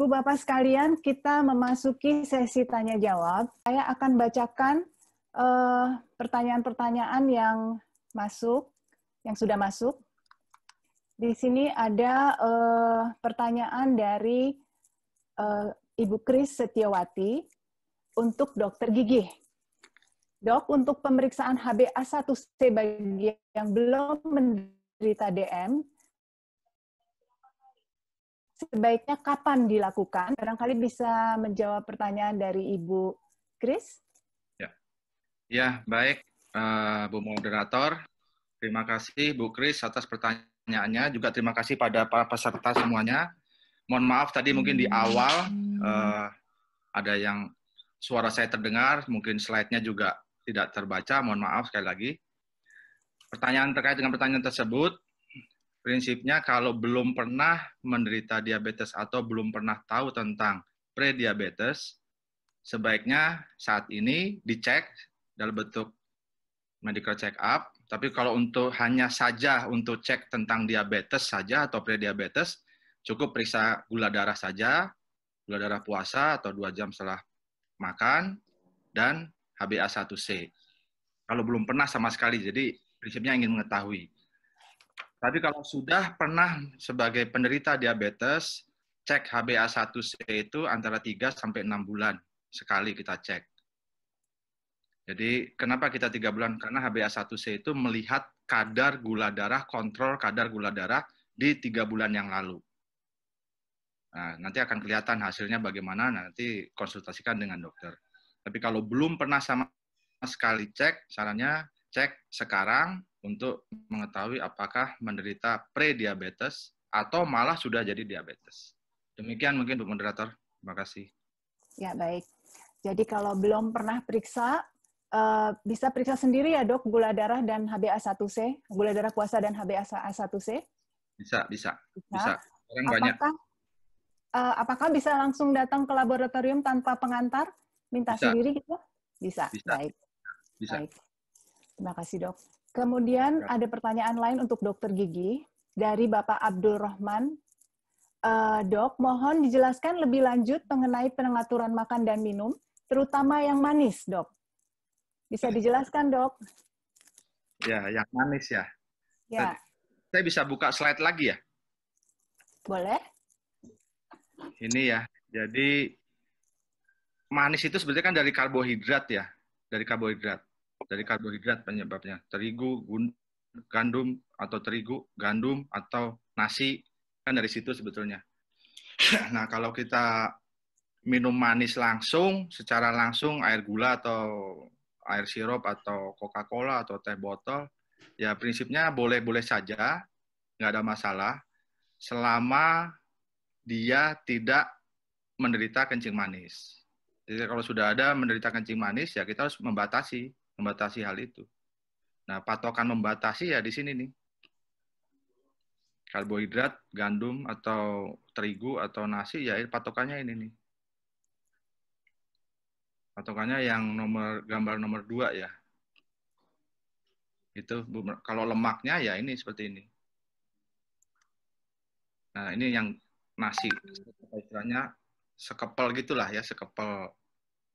Ibu Bapak sekalian, kita memasuki sesi tanya jawab. Saya akan bacakan eh, pertanyaan-pertanyaan uh, yang masuk, yang sudah masuk. Di sini ada uh, pertanyaan dari uh, Ibu Kris Setiawati untuk dokter gigi. Dok, untuk pemeriksaan HbA1c bagi yang belum menderita DM, sebaiknya kapan dilakukan? Barangkali bisa menjawab pertanyaan dari Ibu Kris. Ya, ya baik, uh, Bu Moderator. Terima kasih Bu Kris atas pertanyaannya. Juga terima kasih pada para peserta semuanya. Mohon maaf tadi mungkin di awal uh, ada yang suara saya terdengar, mungkin slide-nya juga tidak terbaca. Mohon maaf sekali lagi. Pertanyaan terkait dengan pertanyaan tersebut, prinsipnya kalau belum pernah menderita diabetes atau belum pernah tahu tentang prediabetes, sebaiknya saat ini dicek dalam bentuk medical check up. Tapi kalau untuk hanya saja untuk cek tentang diabetes saja atau prediabetes, cukup periksa gula darah saja, gula darah puasa atau dua jam setelah makan, dan HbA1c. Kalau belum pernah sama sekali, jadi prinsipnya ingin mengetahui. Tapi kalau sudah pernah sebagai penderita diabetes, cek HbA1c itu antara 3 sampai 6 bulan sekali kita cek. Jadi kenapa kita 3 bulan? Karena HbA1c itu melihat kadar gula darah, kontrol kadar gula darah di 3 bulan yang lalu. Nah, nanti akan kelihatan hasilnya bagaimana, nanti konsultasikan dengan dokter. Tapi kalau belum pernah sama sekali cek, sarannya cek sekarang untuk mengetahui apakah menderita pre diabetes atau malah sudah jadi diabetes. Demikian mungkin Bu Moderator. Terima kasih. Ya, baik. Jadi kalau belum pernah periksa, eh, bisa periksa sendiri ya dok, gula darah dan HbA1c, gula darah puasa dan HbA1c? Bisa, bisa. Bisa. bisa. Orang apakah, banyak. Eh, apakah bisa langsung datang ke laboratorium tanpa pengantar? Minta bisa. sendiri gitu? Bisa. bisa. Baik. Bisa. Baik. Terima kasih dok. Kemudian ya. ada pertanyaan lain untuk dokter gigi dari Bapak Abdul Rahman. Uh, dok, mohon dijelaskan lebih lanjut mengenai pengaturan makan dan minum, terutama yang manis, dok. Bisa ya. dijelaskan, dok? Ya, yang manis ya. Ya. Saya bisa buka slide lagi ya? Boleh. Ini ya, jadi manis itu sebenarnya kan dari karbohidrat ya, dari karbohidrat dari karbohidrat penyebabnya. Terigu, gandum atau terigu, gandum atau nasi kan dari situ sebetulnya. Nah, kalau kita minum manis langsung secara langsung air gula atau air sirup atau Coca-Cola atau teh botol ya prinsipnya boleh-boleh saja, nggak ada masalah selama dia tidak menderita kencing manis. Jadi kalau sudah ada menderita kencing manis ya kita harus membatasi membatasi hal itu. Nah, patokan membatasi ya di sini nih. Karbohidrat, gandum, atau terigu, atau nasi, ya patokannya ini nih. Patokannya yang nomor gambar nomor dua ya. Itu kalau lemaknya ya ini seperti ini. Nah, ini yang nasi istilahnya sekepel gitulah ya, sekepel.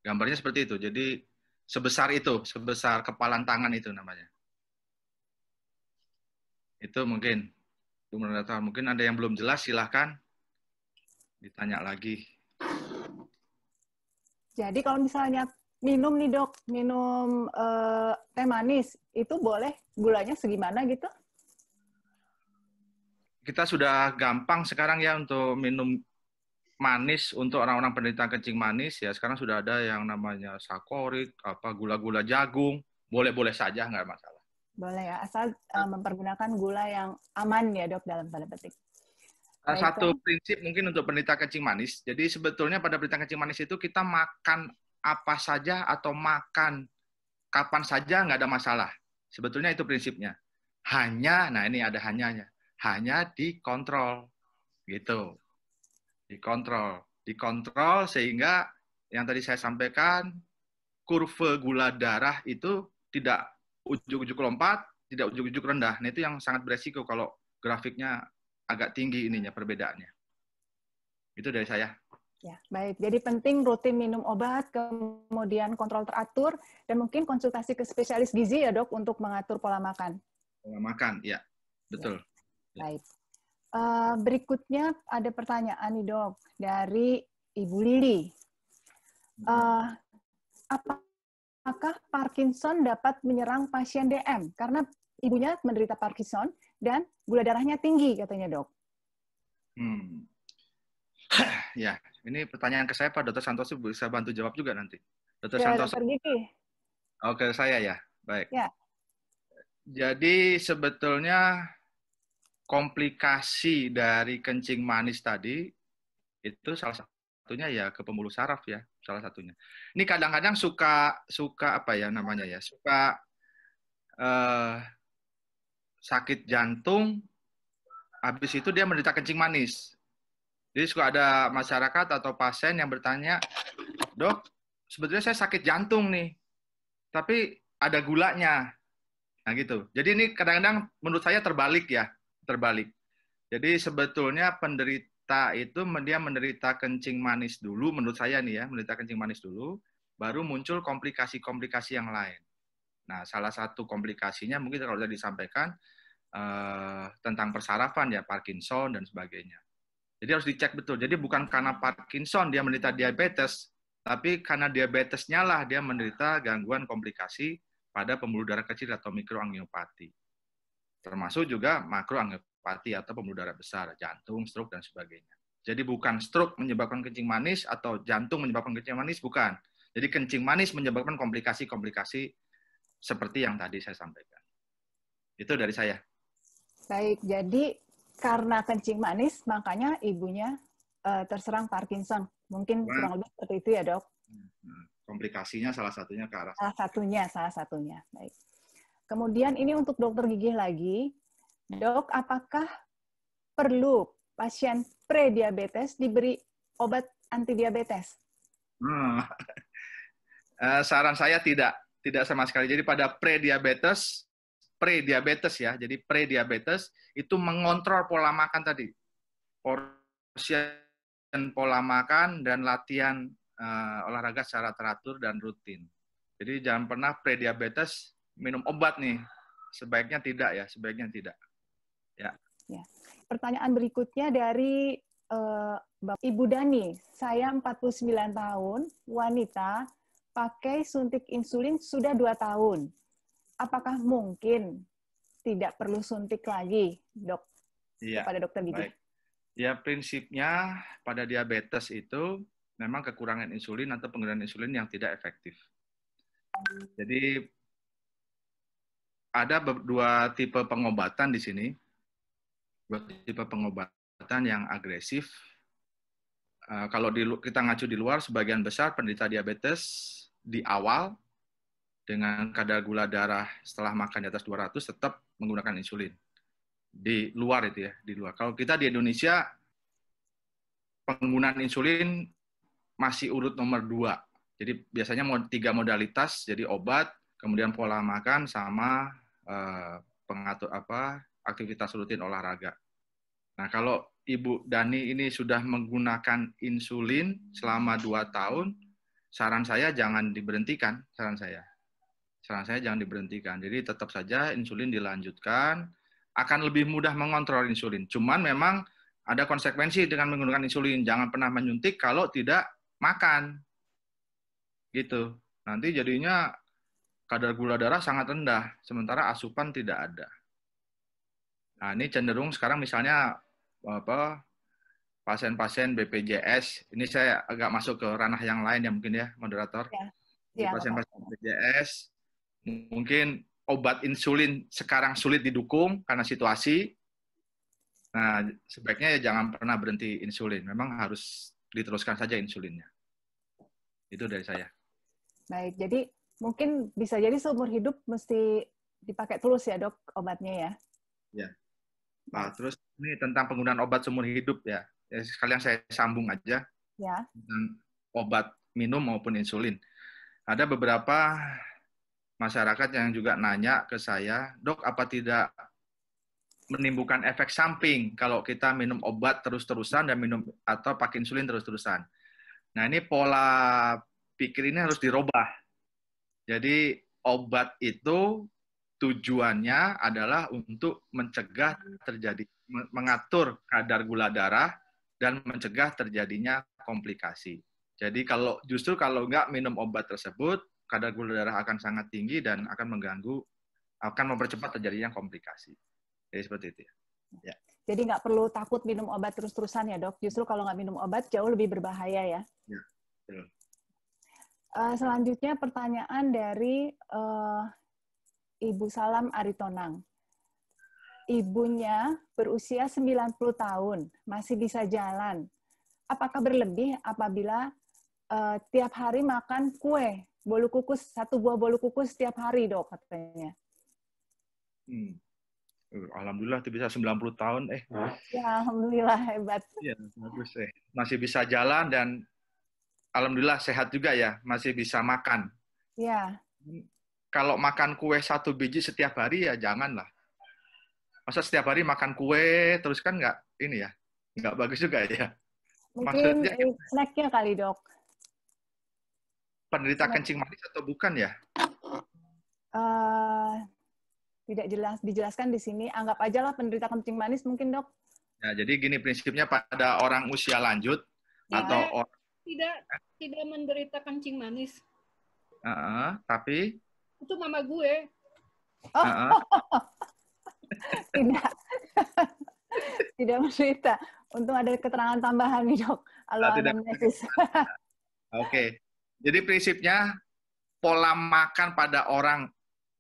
Gambarnya seperti itu. Jadi sebesar itu, sebesar kepalan tangan itu namanya. Itu mungkin. Mungkin ada yang belum jelas, silahkan ditanya lagi. Jadi kalau misalnya minum nih dok, minum eh, teh manis, itu boleh gulanya segimana gitu? Kita sudah gampang sekarang ya untuk minum manis untuk orang-orang penderita kencing manis ya sekarang sudah ada yang namanya sakorik apa gula-gula jagung boleh-boleh saja nggak masalah boleh ya asal uh, mempergunakan gula yang aman ya dok dalam tanda petik Baik, satu kan? prinsip mungkin untuk penderita kencing manis jadi sebetulnya pada penderita kencing manis itu kita makan apa saja atau makan kapan saja nggak ada masalah sebetulnya itu prinsipnya hanya nah ini ada hanyanya hanya dikontrol gitu dikontrol, dikontrol sehingga yang tadi saya sampaikan kurve gula darah itu tidak ujung-ujung lompat, tidak ujung-ujung rendah. Nah, itu yang sangat beresiko kalau grafiknya agak tinggi ininya perbedaannya. Itu dari saya. Ya, baik. Jadi penting rutin minum obat, kemudian kontrol teratur, dan mungkin konsultasi ke spesialis gizi ya dok untuk mengatur pola makan. Pola makan, ya. ya. Betul. Ya. Baik. Eh, berikutnya ada pertanyaan nih dok dari Ibu Lili. Uh, apakah Parkinson dapat menyerang pasien DM karena ibunya menderita Parkinson dan gula darahnya tinggi katanya dok? Hmm. ya, ini pertanyaan ke saya Pak Dokter Santoso bisa bantu jawab juga nanti. Dokter ya, Santoso. Oke, okay, Oke, saya ya. Baik. Ya. Jadi sebetulnya komplikasi dari kencing manis tadi itu salah satunya ya ke pembuluh saraf ya salah satunya. Ini kadang-kadang suka suka apa ya namanya ya suka eh, sakit jantung, habis itu dia menderita kencing manis. Jadi suka ada masyarakat atau pasien yang bertanya, dok sebetulnya saya sakit jantung nih, tapi ada gulanya. Nah gitu. Jadi ini kadang-kadang menurut saya terbalik ya terbalik. Jadi sebetulnya penderita itu dia menderita kencing manis dulu, menurut saya nih ya, menderita kencing manis dulu, baru muncul komplikasi-komplikasi yang lain. Nah, salah satu komplikasinya mungkin kalau sudah disampaikan eh, tentang persarafan ya, Parkinson dan sebagainya. Jadi harus dicek betul. Jadi bukan karena Parkinson dia menderita diabetes, tapi karena diabetesnya lah dia menderita gangguan komplikasi pada pembuluh darah kecil atau mikroangiopati. Termasuk juga makroangiopati atau pembuluh darah besar, jantung, stroke, dan sebagainya. Jadi bukan stroke menyebabkan kencing manis atau jantung menyebabkan kencing manis, bukan. Jadi kencing manis menyebabkan komplikasi-komplikasi seperti yang tadi saya sampaikan. Itu dari saya. Baik, jadi karena kencing manis, makanya ibunya uh, terserang Parkinson. Mungkin Baik. kurang lebih seperti itu ya dok. Hmm, hmm. Komplikasinya salah satunya ke arah. Salah satunya, salah satunya. Baik. Kemudian ini untuk dokter gigi lagi. Ya. Dok, apakah perlu pasien prediabetes diberi obat antidiabetes? Hmm. Eh, saran saya tidak, tidak sama sekali. Jadi pada prediabetes, prediabetes ya, jadi prediabetes itu mengontrol pola makan tadi. Porsi pola makan dan latihan uh, olahraga secara teratur dan rutin. Jadi jangan pernah prediabetes minum obat nih. Sebaiknya tidak ya, sebaiknya tidak. Ya. ya. Pertanyaan berikutnya dari uh, Ibu Dani. Saya 49 tahun, wanita, pakai suntik insulin sudah dua tahun. Apakah mungkin tidak perlu suntik lagi, Dok? Iya. Pada dokter gigi. Baik. Ya, prinsipnya pada diabetes itu memang kekurangan insulin atau penggunaan insulin yang tidak efektif. Jadi ada dua tipe pengobatan di sini. Dua tipe pengobatan yang agresif. Eh, kalau di, kita ngacu di luar, sebagian besar penderita diabetes di awal dengan kadar gula darah setelah makan di atas 200 tetap menggunakan insulin. Di luar itu ya, di luar. Kalau kita di Indonesia, penggunaan insulin masih urut nomor dua. Jadi biasanya tiga modalitas, jadi obat, kemudian pola makan, sama Eh, pengatur apa aktivitas rutin olahraga. Nah, kalau Ibu Dani ini sudah menggunakan insulin selama dua tahun, saran saya jangan diberhentikan, saran saya. Saran saya jangan diberhentikan. Jadi tetap saja insulin dilanjutkan, akan lebih mudah mengontrol insulin. Cuman memang ada konsekuensi dengan menggunakan insulin. Jangan pernah menyuntik kalau tidak makan. Gitu. Nanti jadinya kadar gula darah sangat rendah, sementara asupan tidak ada. Nah, ini cenderung sekarang misalnya apa pasien-pasien BPJS, ini saya agak masuk ke ranah yang lain ya mungkin ya, moderator. Ya. Ya, pasien-pasien BPJS, mungkin obat insulin sekarang sulit didukung karena situasi. Nah, sebaiknya ya jangan pernah berhenti insulin. Memang harus diteruskan saja insulinnya. Itu dari saya. Baik, jadi mungkin bisa jadi seumur hidup mesti dipakai terus ya dok obatnya ya. Ya. Nah, terus ini tentang penggunaan obat seumur hidup ya. ya sekalian saya sambung aja. Ya. Tentang obat minum maupun insulin. Ada beberapa masyarakat yang juga nanya ke saya, dok apa tidak menimbulkan efek samping kalau kita minum obat terus-terusan dan minum atau pakai insulin terus-terusan. Nah ini pola pikir ini harus dirubah jadi obat itu tujuannya adalah untuk mencegah terjadi mengatur kadar gula darah dan mencegah terjadinya komplikasi. Jadi kalau justru kalau nggak minum obat tersebut, kadar gula darah akan sangat tinggi dan akan mengganggu, akan mempercepat terjadinya komplikasi. Jadi seperti itu ya. ya. Jadi nggak perlu takut minum obat terus-terusan ya dok. Justru kalau nggak minum obat jauh lebih berbahaya ya. Ya, betul. Eh, selanjutnya pertanyaan dari uh, Ibu Salam Aritonang. Ibunya berusia 90 tahun, masih bisa jalan. Apakah berlebih apabila uh, tiap hari makan kue bolu kukus satu buah bolu kukus setiap hari dok katanya. Hmm. Uh, alhamdulillah itu bisa 90 tahun eh. Ya, alhamdulillah hebat. Iya, bagus eh. Masih bisa jalan dan alhamdulillah sehat juga ya, masih bisa makan. Iya. Yeah. Kalau makan kue satu biji setiap hari ya janganlah. Masa setiap hari makan kue terus kan nggak ini ya, nggak bagus juga ya. Mungkin eh, snacknya kali dok. Penderita snack. kencing manis atau bukan ya? Uh, tidak jelas dijelaskan di sini. Anggap aja lah penderita kencing manis mungkin dok. Ya, jadi gini prinsipnya pada orang usia lanjut ya. atau orang tidak tidak menderita kencing manis. Uh -uh, tapi itu mama gue. Oh. Uh -uh. tidak. tidak menderita. Untung ada keterangan tambahan nih, Dok. Kalau nah, tidak. Oke. okay. Jadi prinsipnya pola makan pada orang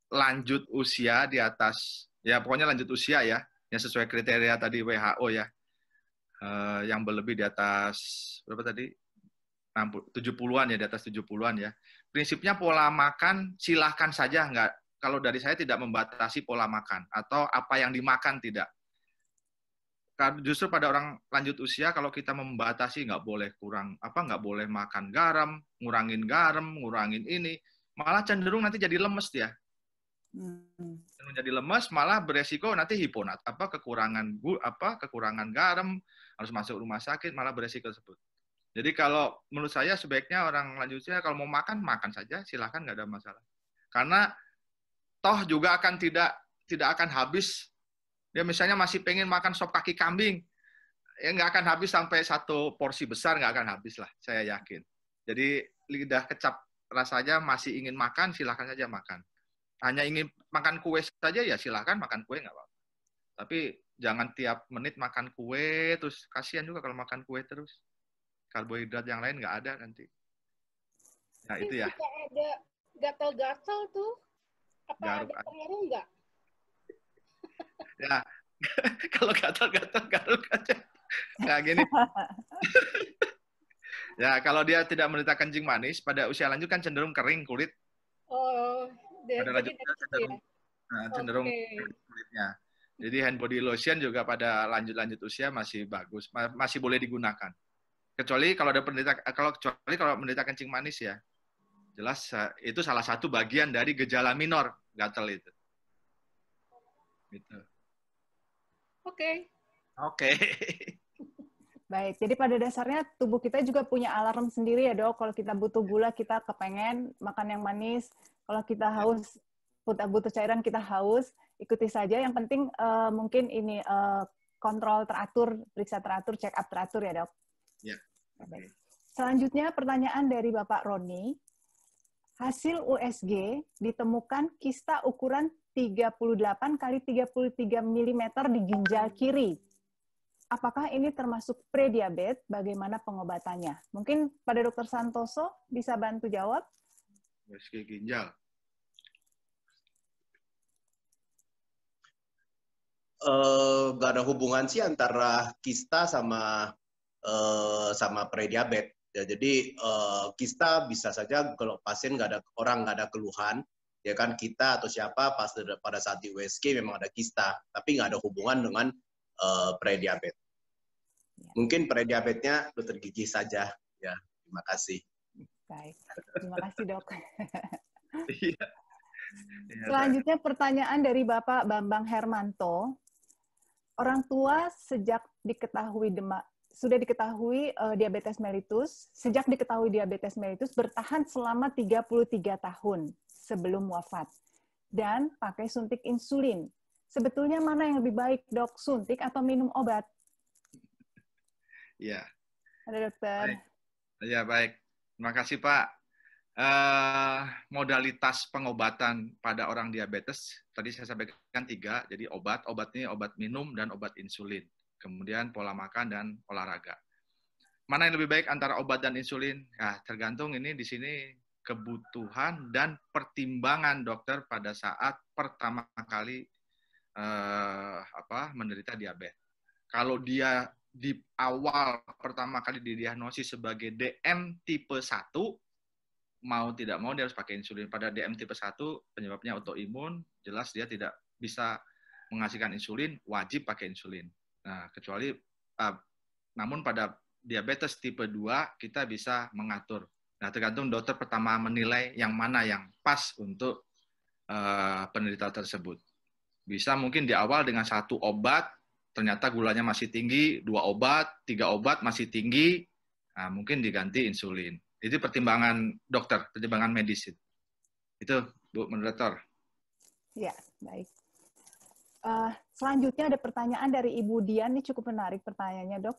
lanjut usia di atas ya pokoknya lanjut usia ya yang sesuai kriteria tadi WHO ya. Uh, yang berlebih di atas berapa tadi? 70-an ya, di atas 70-an ya. Prinsipnya pola makan silahkan saja, nggak kalau dari saya tidak membatasi pola makan atau apa yang dimakan tidak. Justru pada orang lanjut usia kalau kita membatasi nggak boleh kurang apa nggak boleh makan garam, ngurangin garam, ngurangin ini, malah cenderung nanti jadi lemes dia. Ya. Hmm. Menjadi lemes malah beresiko nanti hiponat apa kekurangan apa kekurangan garam harus masuk rumah sakit malah beresiko tersebut. Jadi kalau menurut saya sebaiknya orang lanjut usia kalau mau makan makan saja silahkan nggak ada masalah. Karena toh juga akan tidak tidak akan habis. Dia ya, misalnya masih pengen makan sop kaki kambing, ya nggak akan habis sampai satu porsi besar nggak akan habis lah, saya yakin. Jadi lidah kecap rasanya masih ingin makan, silahkan saja makan. Hanya ingin makan kue saja ya silahkan makan kue nggak apa-apa. Tapi jangan tiap menit makan kue, terus kasihan juga kalau makan kue terus karbohidrat yang lain nggak ada nanti. Nah Tapi itu ya. kalau ada gatal-gatal tuh, apa Garuk ada pengaruh nggak? ya, kalau gatal-gatal garuk aja. Nah gini. ya kalau dia tidak menderita kencing manis, pada usia lanjut kan cenderung kering kulit. Oh, pada lanjut cenderung, ya? nah, cenderung okay. kulitnya. Jadi hand body lotion juga pada lanjut-lanjut usia masih bagus, masih boleh digunakan kecuali kalau ada penderita kalau kecuali kalau menderita kencing manis ya jelas itu salah satu bagian dari gejala minor gatal itu gitu oke okay. oke okay. Baik, jadi pada dasarnya tubuh kita juga punya alarm sendiri ya dok. Kalau kita butuh gula, kita kepengen makan yang manis. Kalau kita ya. haus, butuh cairan, kita haus. Ikuti saja. Yang penting uh, mungkin ini uh, kontrol teratur, periksa teratur, check up teratur ya dok. Ya. Okay. Selanjutnya pertanyaan dari Bapak Roni. Hasil USG ditemukan kista ukuran 38 kali 33 mm di ginjal kiri. Apakah ini termasuk prediabet? Bagaimana pengobatannya? Mungkin pada Dokter Santoso bisa bantu jawab. USG ginjal. Uh, eh, gak ada hubungan sih antara kista sama Eh, sama prediabet. Ya, jadi uh, kita bisa saja kalau pasien nggak ada orang nggak ada keluhan, ya kan kita atau siapa pas pada saat di USG memang ada kista, tapi nggak ada hubungan dengan uh, prediabet. Ya. Mungkin prediabetnya dokter gigi saja. Ya, terima kasih. Baik, terima kasih dok. Iya. Iya, Selanjutnya pertanyaan dari Bapak Bambang Hermanto. Orang tua sejak diketahui demak sudah diketahui uh, diabetes mellitus, sejak diketahui diabetes mellitus bertahan selama 33 tahun sebelum wafat dan pakai suntik insulin. Sebetulnya mana yang lebih baik, Dok? Suntik atau minum obat? Ya. Ada dokter. Baik. Ya, baik. Terima kasih, Pak. Uh, modalitas pengobatan pada orang diabetes tadi saya sampaikan tiga jadi obat obat ini obat minum dan obat insulin kemudian pola makan dan olahraga. Mana yang lebih baik antara obat dan insulin? Ya tergantung ini di sini kebutuhan dan pertimbangan dokter pada saat pertama kali eh, apa menderita diabetes. Kalau dia di awal pertama kali didiagnosis sebagai DM tipe 1, mau tidak mau dia harus pakai insulin. Pada DM tipe 1 penyebabnya autoimun, jelas dia tidak bisa menghasilkan insulin, wajib pakai insulin. Nah, kecuali uh, namun pada diabetes tipe 2 kita bisa mengatur. Nah, tergantung dokter pertama menilai yang mana yang pas untuk uh, penderita tersebut. Bisa mungkin di awal dengan satu obat, ternyata gulanya masih tinggi, dua obat, tiga obat masih tinggi, nah, mungkin diganti insulin. Itu pertimbangan dokter, pertimbangan medis. Itu, Bu, moderator Ya, baik. Uh, selanjutnya ada pertanyaan dari Ibu Dian, ini cukup menarik pertanyaannya dok.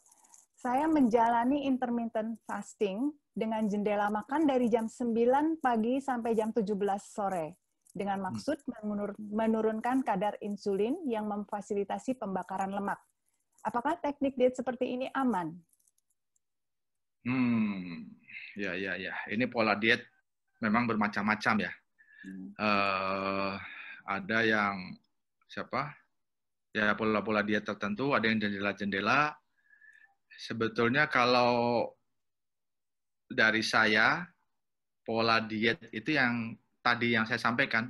Saya menjalani intermittent fasting dengan jendela makan dari jam 9 pagi sampai jam 17 sore dengan hmm. maksud menur menurunkan kadar insulin yang memfasilitasi pembakaran lemak. Apakah teknik diet seperti ini aman? Hmm, ya ya ya. Ini pola diet memang bermacam-macam ya. Hmm. Uh, ada yang siapa ya pola-pola diet tertentu, ada yang jendela-jendela. Sebetulnya kalau dari saya pola diet itu yang tadi yang saya sampaikan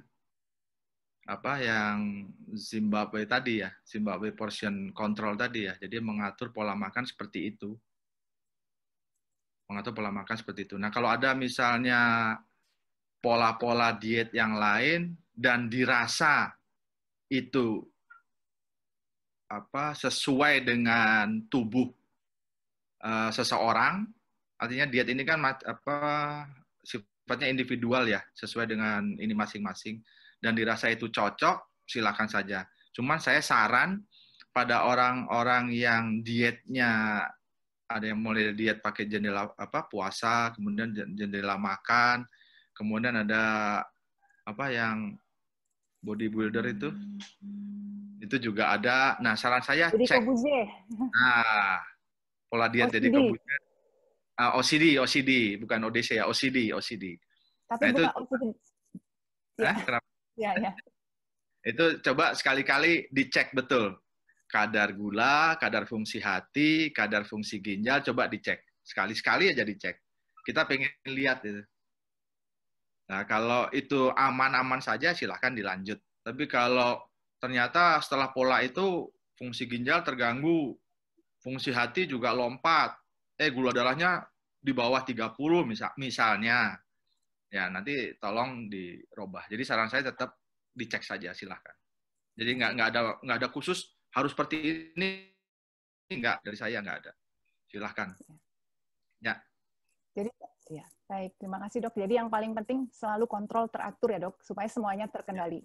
apa yang Zimbabwe tadi ya, Zimbabwe portion control tadi ya. Jadi mengatur pola makan seperti itu. Mengatur pola makan seperti itu. Nah, kalau ada misalnya pola-pola diet yang lain dan dirasa itu apa sesuai dengan tubuh uh, seseorang artinya diet ini kan apa sifatnya individual ya sesuai dengan ini masing-masing dan dirasa itu cocok silakan saja cuman saya saran pada orang-orang yang dietnya ada yang mulai diet pakai jendela apa puasa kemudian jendela makan kemudian ada apa yang bodybuilder itu itu juga ada. Nah, saran saya jadi cek. Kobuzier. Nah, pola diet jadi Kobuzier. Uh, ah, OCD, OCD, bukan ODC ya, OCD, OCD. Tapi nah, itu, OCD. Ya. Ya, ya. itu coba sekali-kali dicek betul. Kadar gula, kadar fungsi hati, kadar fungsi ginjal, coba dicek. Sekali-sekali aja dicek. Kita pengen lihat itu. Nah, kalau itu aman-aman saja silahkan dilanjut. Tapi kalau ternyata setelah pola itu fungsi ginjal terganggu, fungsi hati juga lompat, eh gula darahnya di bawah 30 misal misalnya. Ya, nanti tolong dirubah. Jadi saran saya tetap dicek saja silahkan. Jadi nggak nggak ada nggak ada khusus harus seperti ini nggak dari saya nggak ada. Silahkan. Iya. Ya. Jadi ya Baik, terima kasih dok. Jadi yang paling penting selalu kontrol teratur ya dok, supaya semuanya terkendali.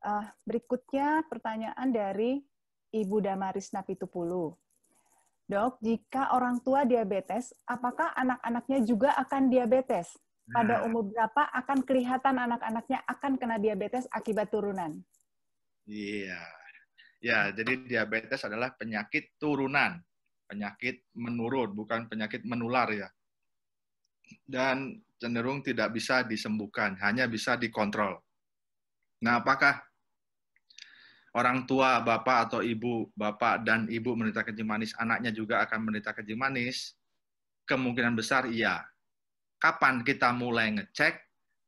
Uh, berikutnya pertanyaan dari Ibu Damaris Napitupulu. Dok, jika orang tua diabetes, apakah anak-anaknya juga akan diabetes? Pada hmm. umur berapa akan kelihatan anak-anaknya akan kena diabetes akibat turunan? Iya. Ya, jadi diabetes adalah penyakit turunan. Penyakit menurun, bukan penyakit menular ya dan cenderung tidak bisa disembuhkan, hanya bisa dikontrol. Nah, apakah orang tua, bapak atau ibu, bapak dan ibu menderita kencing manis, anaknya juga akan menderita kencing manis? Kemungkinan besar iya. Kapan kita mulai ngecek?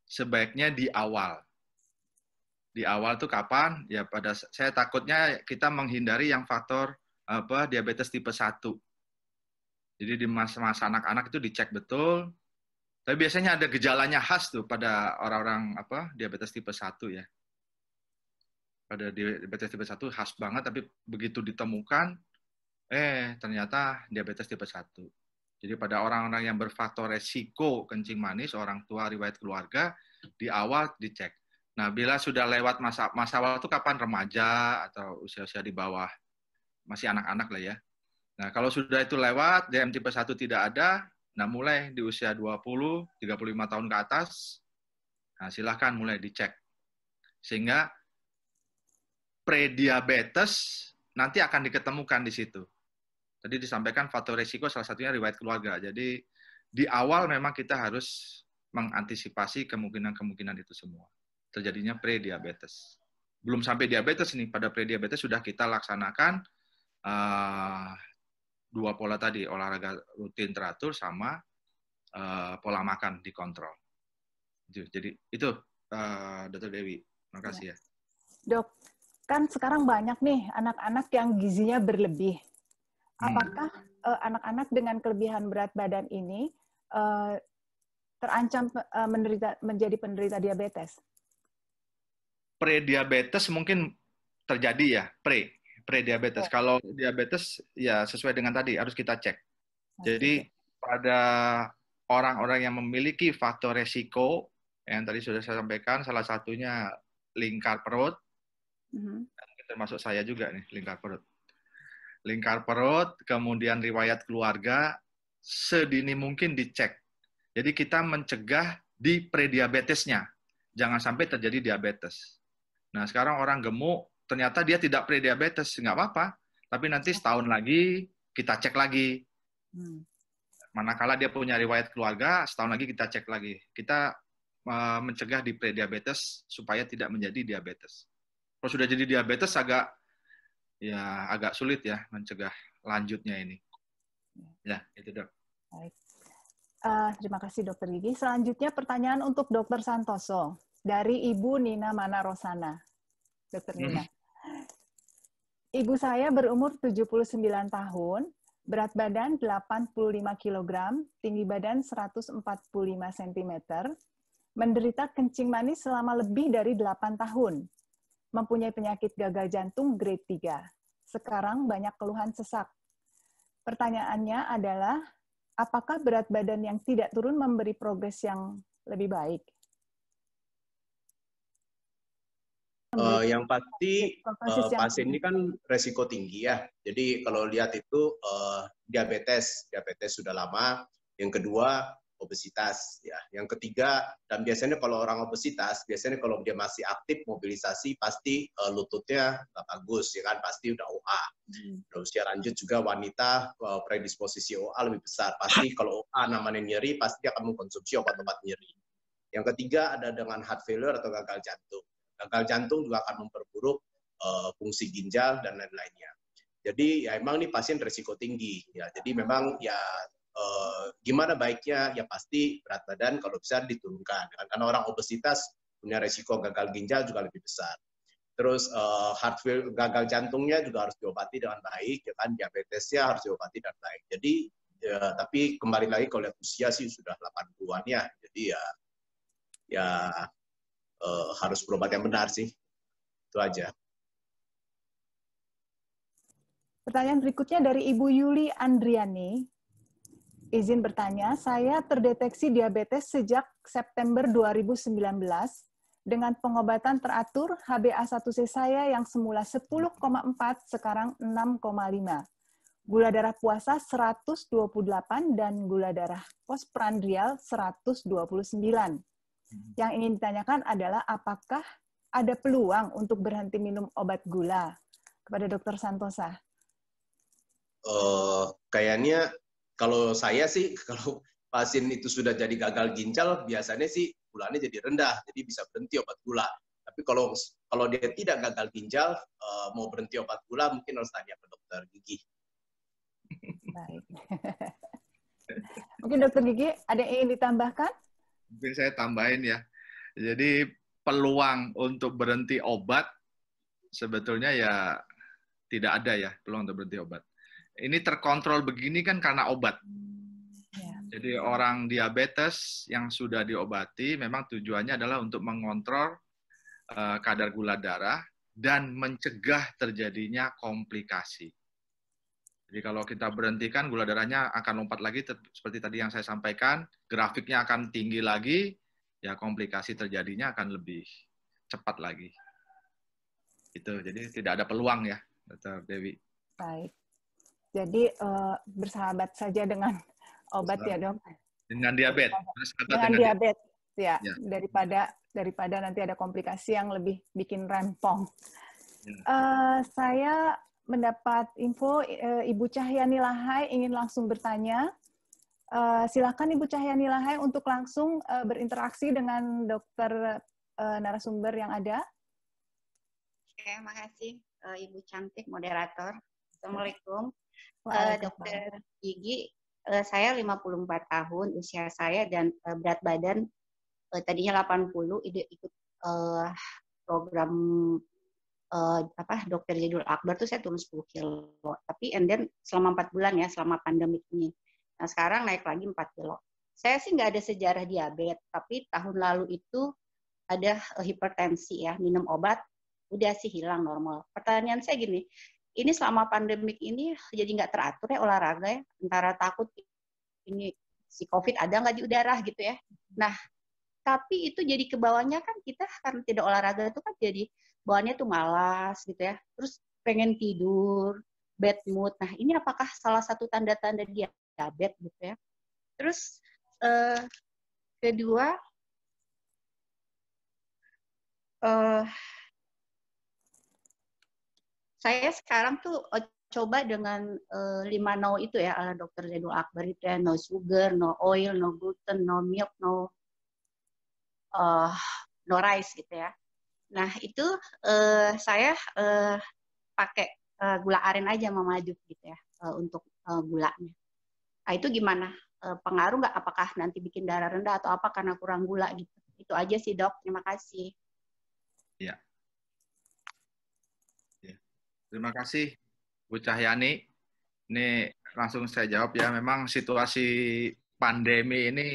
Sebaiknya di awal. Di awal tuh kapan? Ya pada saya takutnya kita menghindari yang faktor apa diabetes tipe 1. Jadi di masa-masa anak-anak itu dicek betul, tapi biasanya ada gejalanya khas tuh pada orang-orang apa diabetes tipe 1 ya. Pada diabetes tipe 1 khas banget tapi begitu ditemukan eh ternyata diabetes tipe 1. Jadi pada orang-orang yang berfaktor resiko kencing manis, orang tua riwayat keluarga di awal dicek. Nah, bila sudah lewat masa masa awal itu kapan remaja atau usia-usia di bawah masih anak-anak lah ya. Nah, kalau sudah itu lewat, DM tipe 1 tidak ada, Nah, mulai di usia 20, 35 tahun ke atas, nah silahkan mulai dicek. Sehingga prediabetes nanti akan diketemukan di situ. Tadi disampaikan faktor risiko salah satunya riwayat keluarga. Jadi di awal memang kita harus mengantisipasi kemungkinan-kemungkinan itu semua. Terjadinya prediabetes. Belum sampai diabetes nih, pada prediabetes sudah kita laksanakan uh, dua pola tadi, olahraga rutin teratur sama uh, pola makan dikontrol. Gitu. Jadi itu uh, eh, Dr. Dewi. terima kasih ya. Dok, kan sekarang banyak nih anak-anak yang gizinya berlebih. Hmm. Apakah eh, anak-anak hmm. dengan kelebihan berat badan ini uh, terancam uh, menderita menjadi penderita diabetes? pre diabetes mungkin terjadi ya, pre prediabetes. diabetes. Ya. Kalau diabetes ya sesuai dengan tadi harus kita cek. Jadi pada orang-orang yang memiliki faktor resiko yang tadi sudah saya sampaikan salah satunya lingkar perut. Mm -hmm. Termasuk saya juga nih lingkar perut. Lingkar perut, kemudian riwayat keluarga sedini mungkin dicek. Jadi kita mencegah di pre diabetesnya, Jangan sampai terjadi diabetes. Nah, sekarang orang gemuk ternyata dia tidak pre diabetes, nggak apa-apa. Tapi nanti setahun lagi kita cek lagi. Hmm. Manakala dia punya riwayat keluarga, setahun lagi kita cek lagi. Kita e, mencegah di diabetes supaya tidak menjadi diabetes. Kalau sudah jadi diabetes agak ya agak sulit ya mencegah lanjutnya ini. Ya, ya itu dok. Baik. Uh, terima kasih dokter Gigi. Selanjutnya pertanyaan untuk dokter Santoso dari Ibu Nina Mana Rosana. Dokter Nina. Hmm. Ibu saya berumur 79 tahun, berat badan 85 kg, tinggi badan 145 cm, menderita kencing manis selama lebih dari 8 tahun, mempunyai penyakit gagal jantung grade 3. Sekarang banyak keluhan sesak. Pertanyaannya adalah, apakah berat badan yang tidak turun memberi progres yang lebih baik? Uh, yang pasti uh, pasien ini kan resiko tinggi ya. Jadi kalau lihat itu uh, diabetes, diabetes sudah lama. Yang kedua obesitas ya. Yang ketiga dan biasanya kalau orang obesitas biasanya kalau dia masih aktif mobilisasi pasti uh, lututnya nggak bagus ya kan pasti udah OA. Hmm. Usia lanjut juga wanita uh, predisposisi OA lebih besar. Pasti kalau OA namanya nyeri pasti akan mengkonsumsi obat-obat nyeri. Yang ketiga ada dengan heart failure atau gagal jantung. Gagal jantung juga akan memperburuk uh, fungsi ginjal dan lain-lainnya. Jadi ya emang ini pasien resiko tinggi. Ya, jadi memang ya e, gimana baiknya ya pasti berat badan kalau bisa diturunkan. Karena orang obesitas punya resiko gagal ginjal juga lebih besar. Terus e, heart failure, gagal jantungnya juga harus diobati dengan baik, ya kan diabetesnya harus diobati dengan baik. Jadi e, tapi kembali lagi kalau lihat usia sih sudah 80-an ya. Jadi ya ya uh, harus berobat yang benar sih. Itu aja. Pertanyaan berikutnya dari Ibu Yuli Andriani. Izin bertanya, saya terdeteksi diabetes sejak September 2019 dengan pengobatan teratur HbA1c saya yang semula 10,4 sekarang 6,5. Gula darah puasa 128 dan gula darah postprandial 129. Yang ingin ditanyakan adalah apakah ada peluang untuk berhenti minum obat gula kepada Dokter Santosa? Uh, kayaknya kalau saya sih kalau pasien itu sudah jadi gagal ginjal biasanya sih gulanya jadi rendah jadi bisa berhenti obat gula tapi kalau kalau dia tidak gagal ginjal uh, mau berhenti obat gula mungkin harus tanya ke dokter gigi baik mungkin dokter gigi ada yang ingin ditambahkan mungkin saya tambahin ya. Jadi peluang untuk berhenti obat sebetulnya ya tidak ada ya peluang untuk berhenti obat. Ini terkontrol begini kan karena obat. Ya. Jadi orang diabetes yang sudah diobati memang tujuannya adalah untuk mengontrol eh, kadar gula darah dan mencegah terjadinya komplikasi. Jadi kalau kita berhentikan gula darahnya akan lompat lagi seperti tadi yang saya sampaikan, grafiknya akan tinggi lagi, ya komplikasi terjadinya akan lebih cepat lagi. Itu. Jadi tidak ada peluang ya, Dr. Dewi. Baik. Jadi eh, bersahabat saja dengan obat bersahabat. ya, Dok. Dengan diabetes. Bersahabat dengan, dengan diabetes. Ya, ya, daripada daripada nanti ada komplikasi yang lebih bikin rempong. Ya. Uh, saya mendapat info eh, Ibu Cahyani Lahai ingin langsung bertanya. Eh, silakan Ibu Cahyani Lahai untuk langsung eh, berinteraksi dengan dokter narasumber yang ada. Oke, makasih Ibu cantik moderator. Assalamualaikum. Dokter Gigi, saya 54 tahun usia saya dan berat badan tadinya 80 ikut program uh, apa dokter Jadul Akbar tuh saya turun 10 kilo. Tapi and then selama empat bulan ya selama pandemi ini. Nah sekarang naik lagi 4 kilo. Saya sih nggak ada sejarah diabetes, tapi tahun lalu itu ada eh, hipertensi ya, minum obat, udah sih hilang normal. Pertanyaan saya gini, ini selama pandemik ini jadi nggak teratur ya olahraga ya, antara takut ini si COVID ada nggak di udara gitu ya. Nah, tapi itu jadi kebawahnya kan kita karena tidak olahraga itu kan jadi bawaannya tuh malas gitu ya terus pengen tidur bad mood nah ini apakah salah satu tanda-tanda dia diabetes gitu ya terus eh, kedua eh, saya sekarang tuh oh, coba dengan eh, lima no itu ya ala dokter Zainul Akbar itu ya no sugar, no oil, no gluten, no milk, no uh, no rice gitu ya. Nah itu uh, saya uh, pakai uh, gula aren aja madu gitu ya uh, untuk uh, gulanya. Nah, itu gimana uh, pengaruh nggak? Apakah nanti bikin darah rendah atau apa karena kurang gula gitu? Itu aja sih dok. Terima kasih. Ya. ya. Terima kasih Bu Cahyani. Ini langsung saya jawab ya. Memang situasi pandemi ini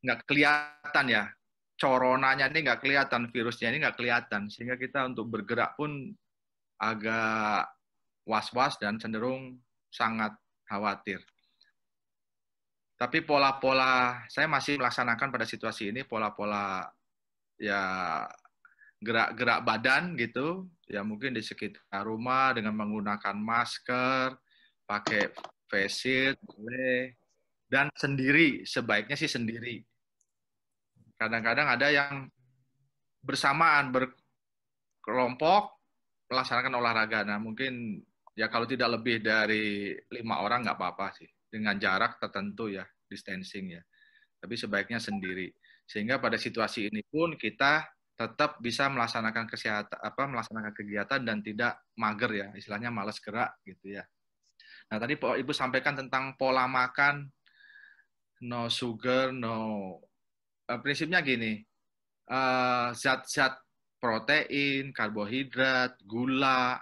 nggak uh, kelihatan ya coronanya ini nggak kelihatan, virusnya ini nggak kelihatan, sehingga kita untuk bergerak pun agak was-was dan cenderung sangat khawatir. Tapi pola-pola saya masih melaksanakan pada situasi ini pola-pola ya gerak-gerak badan gitu, ya mungkin di sekitar rumah dengan menggunakan masker, pakai face shield, dan sendiri sebaiknya sih sendiri Kadang-kadang ada yang bersamaan berkelompok melaksanakan olahraga. Nah, mungkin ya kalau tidak lebih dari lima orang nggak apa-apa sih dengan jarak tertentu ya distancing ya. Tapi sebaiknya sendiri sehingga pada situasi ini pun kita tetap bisa melaksanakan kesehatan apa melaksanakan kegiatan dan tidak mager ya istilahnya malas gerak gitu ya. Nah tadi ibu sampaikan tentang pola makan no sugar no Eh, prinsipnya gini, eh, zat-zat uh, protein, karbohidrat, gula,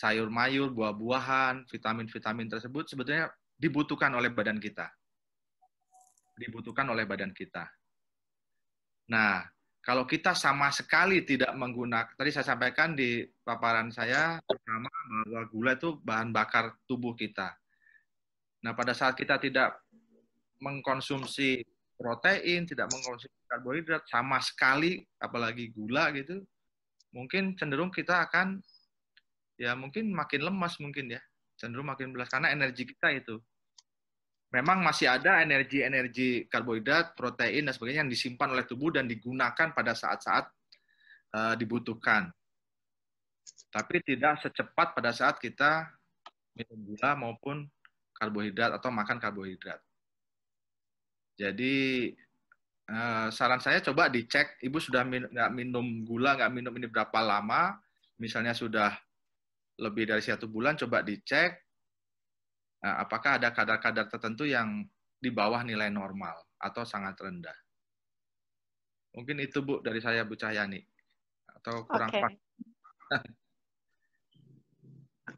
sayur mayur, buah-buahan, vitamin-vitamin tersebut sebetulnya dibutuhkan oleh badan kita. Dibutuhkan oleh badan kita. Nah, kalau kita sama sekali tidak menggunakan, tadi saya sampaikan di paparan saya pertama bahwa gula itu bahan bakar tubuh kita. Nah, pada saat kita tidak mengkonsumsi protein, tidak mengkonsumsi karbohidrat sama sekali, apalagi gula gitu, mungkin cenderung kita akan ya mungkin makin lemas mungkin ya, cenderung makin belas karena energi kita itu. Memang masih ada energi-energi karbohidrat, protein dan sebagainya yang disimpan oleh tubuh dan digunakan pada saat-saat uh, dibutuhkan. Tapi tidak secepat pada saat kita minum gula maupun karbohidrat atau makan karbohidrat. Jadi eh, saran saya coba dicek ibu sudah nggak min minum gula, nggak minum ini berapa lama. Misalnya sudah lebih dari satu bulan, coba dicek uh, apakah ada kadar-kadar tertentu yang di bawah nilai normal atau sangat rendah. Mungkin itu Bu dari saya Bu Cahyani. Atau kurang okay. pas. Oke,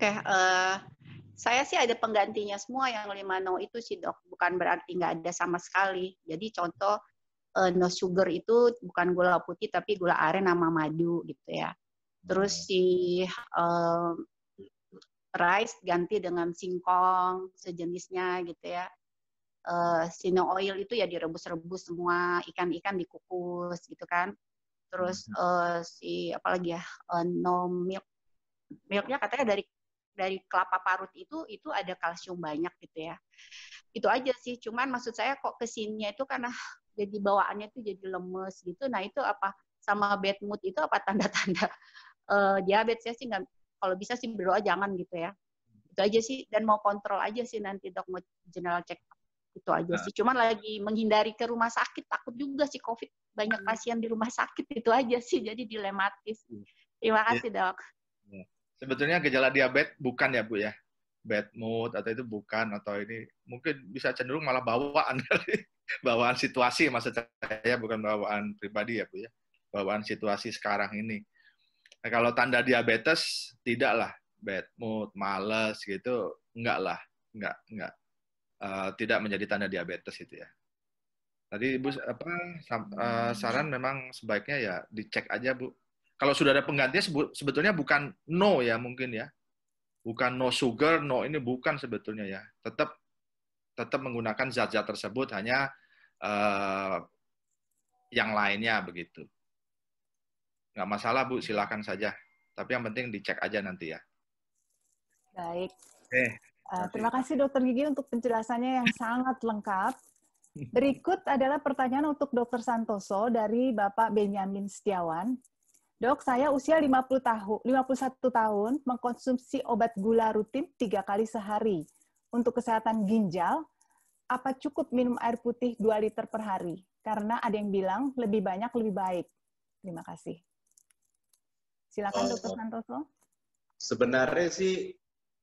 okay, uh, eh, saya sih ada penggantinya semua yang lima no itu sih dok, bukan berarti nggak ada sama sekali. Jadi contoh uh, no sugar itu bukan gula putih tapi gula aren sama madu gitu ya. Terus hmm. si uh, rice ganti dengan singkong sejenisnya gitu ya. Uh, eh, sino oil itu ya direbus-rebus semua ikan-ikan dikukus gitu kan terus uh, si apalagi ya uh, no milk milknya katanya dari dari kelapa parut itu itu ada kalsium banyak gitu ya. Itu aja sih, cuman maksud saya kok kesininya itu karena jadi bawaannya itu jadi lemes gitu. Nah, itu apa sama bad mood itu apa tanda-tanda uh, diabetes ya sih nggak kalau bisa sih berdoa jangan gitu ya. Itu aja sih dan mau kontrol aja sih nanti dok mau general check itu aja nah. sih. Cuman lagi menghindari ke rumah sakit, takut juga sih COVID banyak hmm. pasien di rumah sakit itu aja sih. Jadi dilematis. Hmm. Terima iya. kasih ya. dok sebetulnya gejala diabetes bukan ya Bu ya? Bad mood atau itu bukan atau ini mungkin bisa cenderung malah bawaan dari bawaan situasi maksud saya bukan bawaan pribadi ya Bu ya. Bawaan situasi sekarang ini. Nah, kalau tanda diabetes tidaklah bad mood, males gitu enggak lah, enggak enggak. Uh, tidak menjadi tanda diabetes itu ya. Tadi Ibu apa uh, saran memang sebaiknya ya dicek aja Bu kalau sudah ada penggantinya sebetulnya bukan no ya mungkin ya. Bukan no sugar, no ini bukan sebetulnya ya. Tetap tetap menggunakan zat-zat tersebut hanya uh, yang lainnya begitu. Nggak masalah Bu, silakan saja. Tapi yang penting dicek aja nanti ya. Baik. Eh, uh, terima kasih Dokter Gigi untuk penjelasannya yang sangat lengkap. Berikut adalah pertanyaan untuk Dokter Santoso dari Bapak Benyamin Setiawan. Dok, saya usia 50 tahun, 51 tahun mengkonsumsi obat gula rutin tiga kali sehari. Untuk kesehatan ginjal, apa cukup minum air putih 2 liter per hari? Karena ada yang bilang lebih banyak lebih baik. Terima kasih. Silakan oh, Dokter oh. Santoso. Sebenarnya sih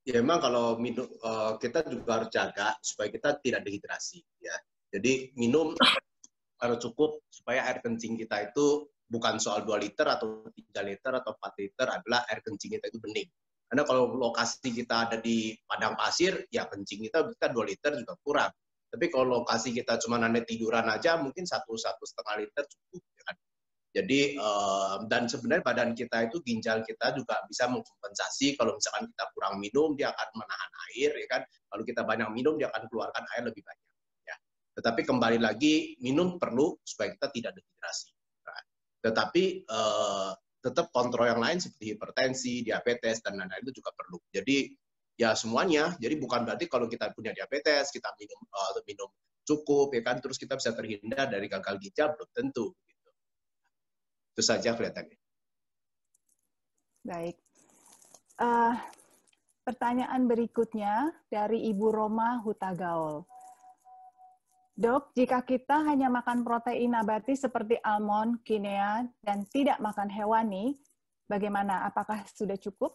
ya memang kalau minum eh, kita juga harus jaga supaya kita tidak dehidrasi ya. Jadi minum harus cukup supaya air kencing kita itu bukan soal dua liter atau tiga liter atau empat liter adalah air kencing kita itu bening. Karena kalau lokasi kita ada di padang pasir, ya kencing kita kita dua liter juga kurang. Tapi kalau lokasi kita cuma ada tiduran aja, mungkin satu satu setengah liter cukup. Ya kan? Jadi eh, dan sebenarnya badan kita itu ginjal kita juga bisa mengkompensasi kalau misalkan kita kurang minum dia akan menahan air ya kan. Kalau kita banyak minum dia akan keluarkan air lebih banyak. Ya. Tetapi kembali lagi minum perlu supaya kita tidak dehidrasi. Tetapi uh, tetap kontrol yang lain seperti hipertensi, diabetes, dan lain-lain itu juga perlu. Jadi ya semuanya. Jadi bukan berarti kalau kita punya diabetes, kita minum uh, minum cukup, ya kan, terus kita bisa terhindar dari gagal ginjal, belum tentu. Gitu. Itu saja kelihatannya. Baik. Uh, pertanyaan berikutnya dari Ibu Roma Hutagaol. Dok, jika kita hanya makan protein nabati seperti almond, quinoa, dan tidak makan hewani, bagaimana? Apakah sudah cukup?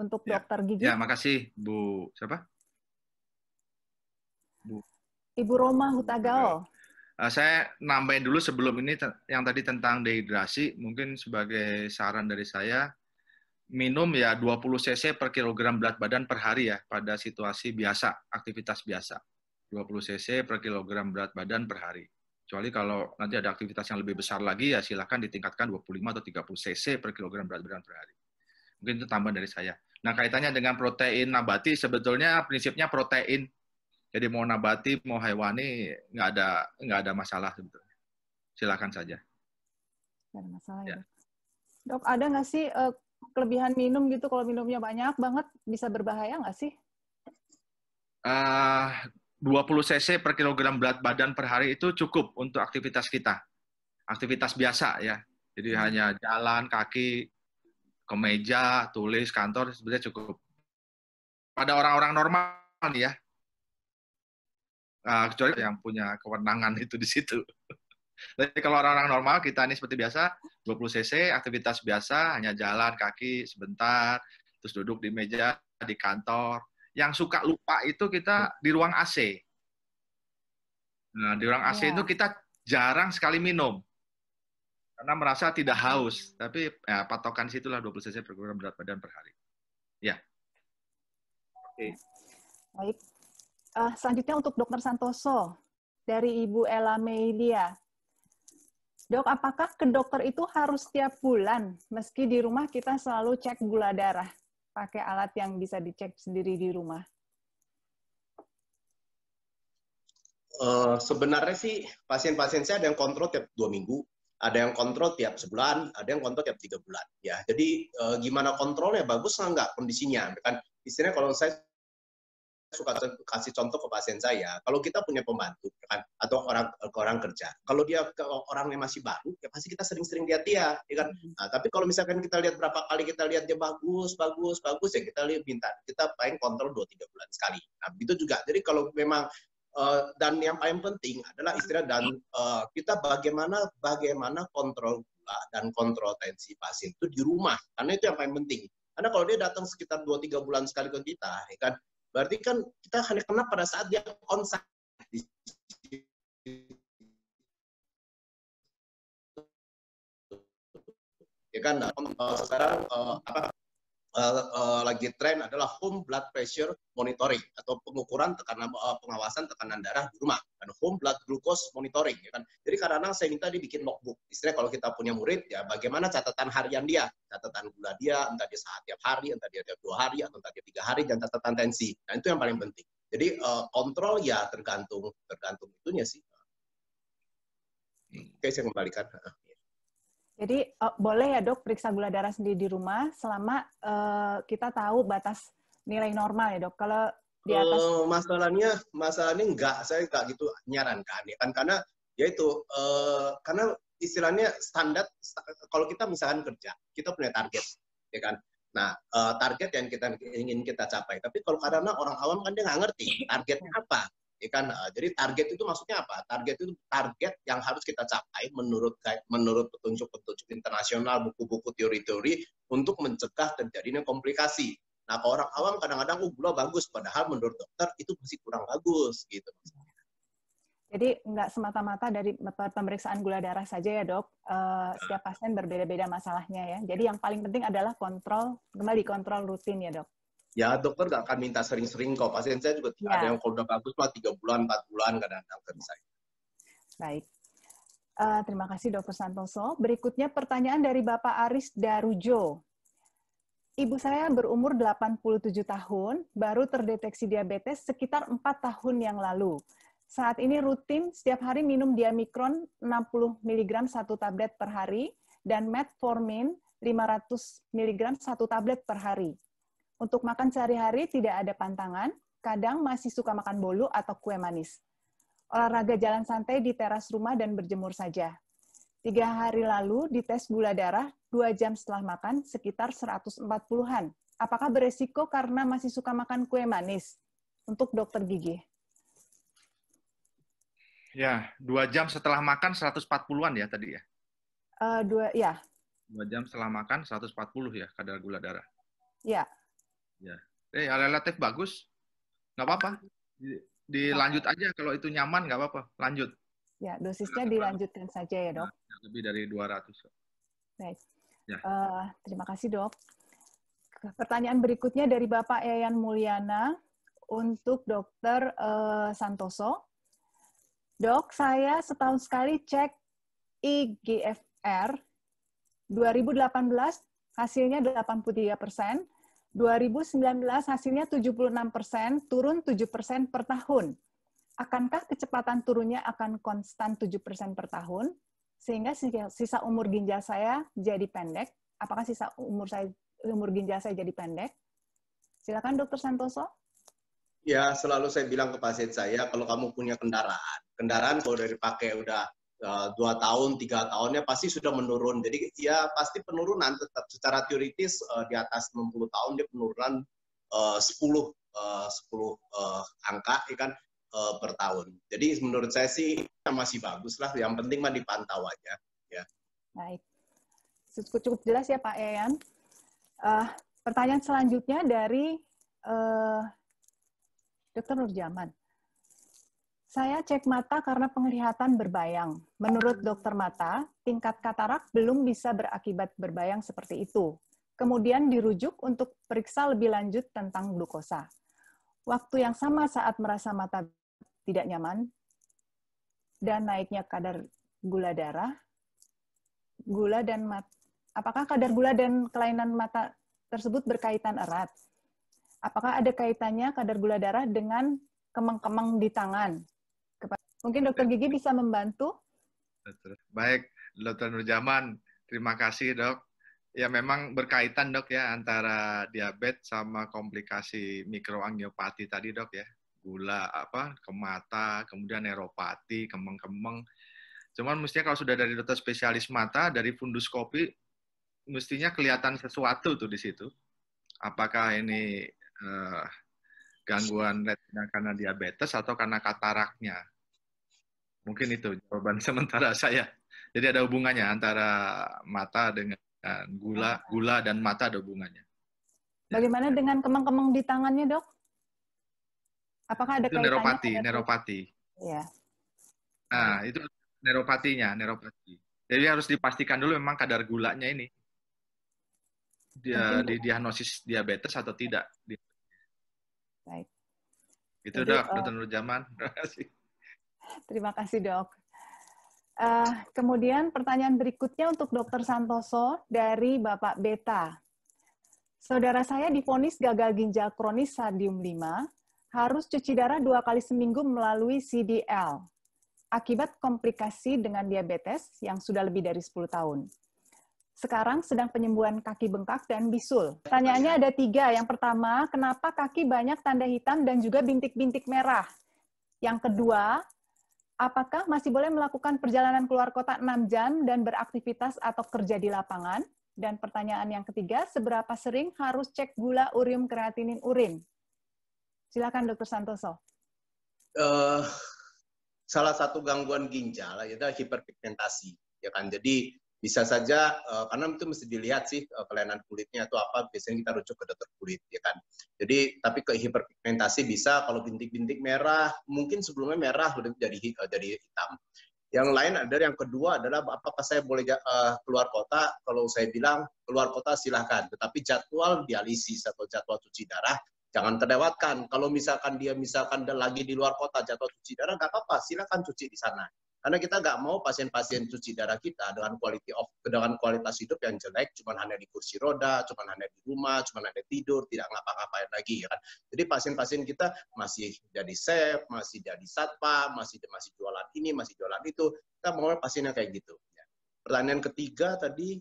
Untuk ya. dokter gigi. Ya, makasih Bu siapa? Bu. Ibu Roma Hutagao. Eh, saya nambahin dulu sebelum ini yang tadi tentang dehidrasi, mungkin sebagai saran dari saya, minum ya 20 cc per kilogram berat badan per hari ya pada situasi biasa, aktivitas biasa. 20 cc per kilogram berat badan per hari. Kecuali kalau nanti ada aktivitas yang lebih besar lagi ya silahkan ditingkatkan 25 atau 30 cc per kilogram berat badan per hari. Mungkin itu tambahan dari saya. Nah, kaitannya dengan protein nabati sebetulnya prinsipnya protein. Jadi mau nabati, mau hewani nggak ada nggak ada masalah sebetulnya. Silakan saja. Tidak ada masalah ya. ya. Dok, ada nggak sih uh, kelebihan minum gitu kalau minumnya banyak banget bisa berbahaya nggak sih? Ah, uh, 20 cc per kilogram berat badan per hari itu cukup untuk aktivitas kita. Aktivitas biasa ya. Jadi hmm. hanya jalan, kaki, kemeja, tulis, kantor sebenarnya cukup. Pada orang-orang normal nih ya. Uh, kecuali yang punya kewenangan itu di situ. Tapi kalau orang-orang normal, kita ini seperti biasa, 20 cc, aktivitas biasa, hanya jalan kaki sebentar, terus duduk di meja, di kantor. Yang suka lupa itu kita hmm. di ruang AC. Nah, di ruang AC yeah. itu kita jarang sekali minum. Karena merasa tidak haus. Hmm. Tapi ya, patokan situlah 20 cc per kilogram berat badan per hari. Ya. Oke. Okay. Baik. Uh, selanjutnya untuk Dokter Santoso dari Ibu Ella Meilia. Dok, apakah ke dokter itu harus setiap bulan? Meski di rumah kita selalu cek gula darah pakai alat yang bisa dicek sendiri di rumah. Uh, sebenarnya sih pasien-pasien saya ada yang kontrol tiap dua minggu, ada yang kontrol tiap sebulan, ada yang kontrol tiap tiga bulan. Ya, jadi uh, gimana kontrolnya bagus nggak kondisinya? Kan istilahnya kalau saya suka kasih contoh ke pasien saya, kalau kita punya pembantu ya kan atau orang orang kerja, kalau dia orang yang masih baru, ya pasti kita sering-sering lihat dia, ya kan. Hmm. Nah, tapi kalau misalkan kita lihat berapa kali kita lihat dia bagus, bagus, bagus ya kita lihat minta, kita paling kontrol 2-3 bulan sekali. Nah, itu juga. Jadi kalau memang Uh, dan yang paling penting adalah istilah dan uh, kita bagaimana bagaimana kontrol gula dan kontrol tensi pasien itu di rumah karena itu yang paling penting karena kalau dia datang sekitar 2-3 bulan sekali ke kita, ya kan, Berarti kan kita hanya kena pada saat dia site Ya kan, nah, sekarang eh, apa uh, uh, lagi tren adalah home blood pressure monitoring atau pengukuran tekanan uh, pengawasan tekanan darah di rumah dan home blood glucose monitoring ya kan jadi karena kadang saya minta dibikin logbook istilah kalau kita punya murid ya bagaimana catatan harian dia catatan gula dia entah dia saat tiap hari entah dia tiap dua hari atau entah dia tiga hari dan catatan tensi nah itu yang paling penting jadi uh, kontrol ya tergantung tergantung itunya sih oke saya kembalikan jadi uh, boleh ya dok periksa gula darah sendiri di rumah selama uh, kita tahu batas nilai normal ya dok. Kalau di eh, atas uh, masalahnya masalahnya enggak saya enggak gitu nyarankan ya kan karena yaitu uh, eh, karena istilahnya standar kalau kita misalkan kerja kita punya target ya kan nah uh, target yang kita ingin kita capai tapi kalau karena orang awam kan dia nggak ngerti targetnya apa ya kan nah, jadi target itu maksudnya apa target itu target yang harus kita capai menurut menurut petunjuk-petunjuk internasional buku-buku teori-teori untuk mencegah terjadinya komplikasi nah ke orang awam kadang-kadang oh gula bagus padahal menurut dokter itu masih kurang bagus gitu jadi nggak semata-mata dari pemeriksaan gula darah saja ya dok, eh, setiap pasien berbeda-beda masalahnya ya. Jadi yang paling penting adalah kontrol, kembali kontrol rutin ya dok ya dokter nggak akan minta sering-sering kok. Pasien saya juga ya. ada yang kalau udah bagus mah tiga bulan, empat bulan kadang datang ke saya. Baik. Uh, terima kasih Dokter Santoso. Berikutnya pertanyaan dari Bapak Aris Darujo. Ibu saya berumur 87 tahun, baru terdeteksi diabetes sekitar 4 tahun yang lalu. Saat ini rutin setiap hari minum diamikron 60 mg satu tablet per hari dan metformin 500 mg satu tablet per hari. Untuk makan sehari-hari tidak ada pantangan, kadang masih suka makan bolu atau kue manis. Olahraga jalan santai di teras rumah dan berjemur saja. Tiga hari lalu dites gula darah dua jam setelah makan sekitar 140-an. Apakah beresiko karena masih suka makan kue manis? Untuk dokter gigi. Ya, dua jam setelah makan 140-an ya tadi ya? Uh, dua, ya. Dua jam setelah makan 140 ya kadar gula darah. Ya. Ya. Eh, ya, relatif bagus. Nggak apa-apa. Dilanjut aja kalau itu nyaman nggak apa-apa. Lanjut. Ya, dosisnya dilanjutkan saja ya, Dok. Ya, lebih dari 200. Baik. Ya. Uh, terima kasih, Dok. Pertanyaan berikutnya dari Bapak Eyan Mulyana untuk Dokter uh, Santoso. Dok, saya setahun sekali cek IGFR 2018 hasilnya 83 persen, 2019 hasilnya 76 persen, turun 7 persen per tahun. Akankah kecepatan turunnya akan konstan 7 persen per tahun? Sehingga sisa umur ginjal saya jadi pendek. Apakah sisa umur saya umur ginjal saya jadi pendek? Silakan Dokter Santoso. Ya, selalu saya bilang ke pasien saya, kalau kamu punya kendaraan, kendaraan kalau udah dipakai udah Eh, dua tahun tiga tahunnya pasti sudah menurun jadi ya pasti penurunan tetap secara teoritis eh, di atas 60 tahun dia penurunan uh, 10 10 angka ya kan eh, per tahun jadi menurut saya sih ya masih bagus lah yang penting mah dipantau aja ya baik cukup cukup jelas ya Pak Eyan uh, pertanyaan selanjutnya dari uh, Dokter Nurjaman saya cek mata karena penglihatan berbayang. Menurut dokter mata, tingkat katarak belum bisa berakibat berbayang seperti itu. Kemudian dirujuk untuk periksa lebih lanjut tentang glukosa. Waktu yang sama saat merasa mata tidak nyaman dan naiknya kadar gula darah, gula dan mat, apakah kadar gula dan kelainan mata tersebut berkaitan erat? Apakah ada kaitannya kadar gula darah dengan kemang-kemang di tangan Mungkin dokter gigi bisa membantu. Baik, dokter Nurjaman, terima kasih dok. Ya memang berkaitan dok ya antara diabetes sama komplikasi mikroangiopati tadi dok ya. Gula apa ke mata, kemudian neuropati, kemeng-kemeng. Cuman mestinya kalau sudah dari dokter spesialis mata, dari funduskopi, mestinya kelihatan sesuatu tuh di situ. Apakah ini uh, gangguan retina karena diabetes atau karena kataraknya. Mungkin itu jawaban sementara saya. Jadi ada hubungannya antara mata dengan gula, gula dan mata ada hubungannya. Ya. Bagaimana dengan kemang-kemang di tangannya, Dok? Apakah ada itu Neuropati, ada... neuropati. Iya. Nah, itu neuropatinya, neuropati. Jadi harus dipastikan dulu memang kadar gulanya ini dia di diagnosis diabetes atau tidak. Dia Baik. Itu Jadi, dok, uh, Terima kasih. Terima kasih dok. Uh, kemudian pertanyaan berikutnya untuk Dokter Santoso dari Bapak Beta. Saudara saya difonis gagal ginjal kronis stadium 5, harus cuci darah dua kali seminggu melalui CDL akibat komplikasi dengan diabetes yang sudah lebih dari 10 tahun. Sekarang sedang penyembuhan kaki bengkak dan bisul. Pertanyaannya ada tiga. Yang pertama, kenapa kaki banyak tanda hitam dan juga bintik-bintik merah? Yang kedua, apakah masih boleh melakukan perjalanan keluar kota 6 jam dan beraktivitas atau kerja di lapangan? Dan pertanyaan yang ketiga, seberapa sering harus cek gula urium kreatinin urin? Silakan Dokter Santoso. Uh, salah satu gangguan ginjal adalah hiperpigmentasi, ya kan? Jadi bisa saja uh, karena itu mesti dilihat sih uh, eh, kelainan kulitnya atau apa biasanya kita rujuk ke dokter kulit ya kan jadi tapi ke hiperpigmentasi bisa kalau bintik-bintik merah mungkin sebelumnya merah udah jadi uh, jadi hitam yang lain ada yang kedua adalah apakah saya boleh uh, keluar kota kalau saya bilang keluar kota silahkan tetapi jadwal dialisis atau jadwal cuci darah jangan terlewatkan kalau misalkan dia misalkan lagi di luar kota jadwal cuci darah nggak apa-apa silahkan cuci di sana karena kita nggak mau pasien-pasien cuci darah kita dengan quality of dengan kualitas hidup yang jelek, cuma hanya di kursi roda, cuma hanya di rumah, cuma hanya tidur, tidak ngapa-ngapain lagi. Ya kan? Jadi pasien-pasien kita masih jadi chef, masih jadi satpa, masih masih jualan ini, masih jualan itu. Kita mau pasiennya kayak gitu. Ya. Pertanyaan ketiga tadi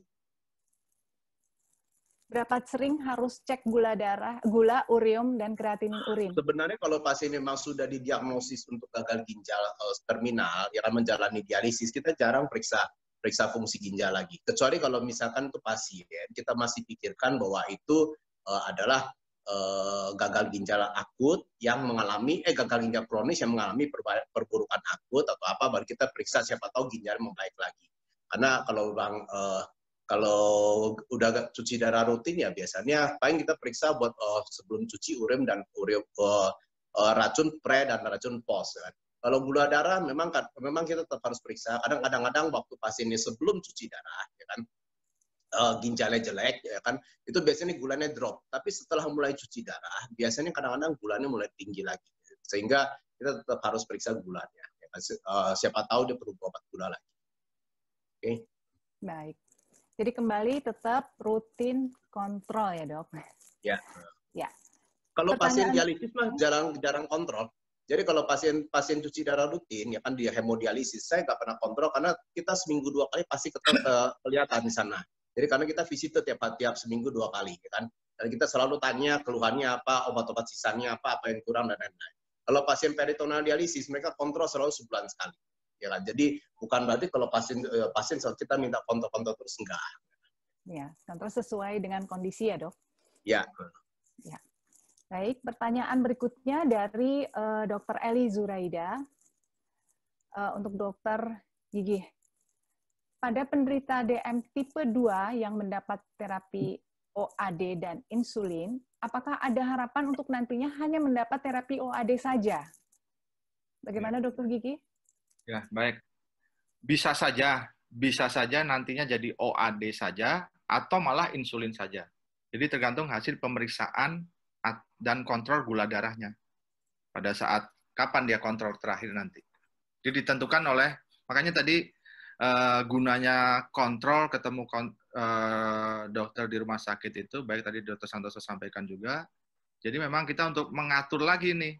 berapa sering harus cek gula darah, gula, urium dan kreatinin urin? Sebenarnya kalau pasien memang sudah didiagnosis untuk gagal ginjal eh, terminal, yang menjalani dialisis, kita jarang periksa periksa fungsi ginjal lagi. Kecuali kalau misalkan itu pasien, kita masih pikirkan bahwa itu uh, adalah uh, gagal ginjal akut yang mengalami eh gagal ginjal kronis yang mengalami perburukan akut atau apa baru kita periksa siapa tahu ginjal membaik lagi. Karena kalau bang uh, kalau udah cuci darah rutin ya biasanya paling kita periksa buat uh, sebelum cuci urem dan urem uh, oh, uh, oh, racun pre dan racun post. Ya kan. Kalau gula darah memang kan, memang kita tetap harus periksa. Kadang-kadang waktu pasien ini sebelum cuci darah, ya kan, uh, ginjalnya jelek, ya kan, itu biasanya gulanya drop. Tapi setelah mulai cuci darah, biasanya kadang-kadang gulanya mulai tinggi lagi, sehingga kita tetap harus periksa gulanya. Ya kan? uh, siapa tahu dia perlu obat gula lagi. Oke. Okay. Baik. Jadi kembali tetap rutin kontrol ya dok. Ya. Ya. Kalau pasien dialisis mah jarang jarang kontrol. Jadi kalau pasien pasien cuci darah rutin ya kan dia hemodialisis, saya nggak pernah kontrol karena kita seminggu dua kali pasti eh, kelihatan di sana. Jadi karena kita visit tiap ya, tiap seminggu dua kali, ya kan. Dan kita selalu tanya keluhannya apa, obat-obat sisanya apa, apa yang kurang dan lain-lain. Kalau pasien peritoneal dialisis mereka kontrol selalu sebulan sekali pikiran. Jadi bukan berarti kalau pasien eh, pasien kita minta kontak-kontak terus enggak. Ya, kontrol nah, sesuai dengan kondisi ya dok. Ya. Ya. Baik, pertanyaan berikutnya dari uh, eh, Dr. Eli Zuraida uh, untuk dokter gigi. Pada penderita DM tipe 2 yang mendapat terapi OAD dan insulin, apakah ada harapan untuk nantinya hanya mendapat terapi OAD saja? Bagaimana dokter gigi? Ya, baik. Bisa saja, bisa saja nantinya jadi OAD saja atau malah insulin saja. Jadi tergantung hasil pemeriksaan dan kontrol gula darahnya pada saat kapan dia kontrol terakhir nanti. Jadi ditentukan oleh makanya tadi uh, gunanya kontrol ketemu kon, uh, dokter di rumah sakit itu baik tadi dokter Santoso sampaikan juga. Jadi memang kita untuk mengatur lagi nih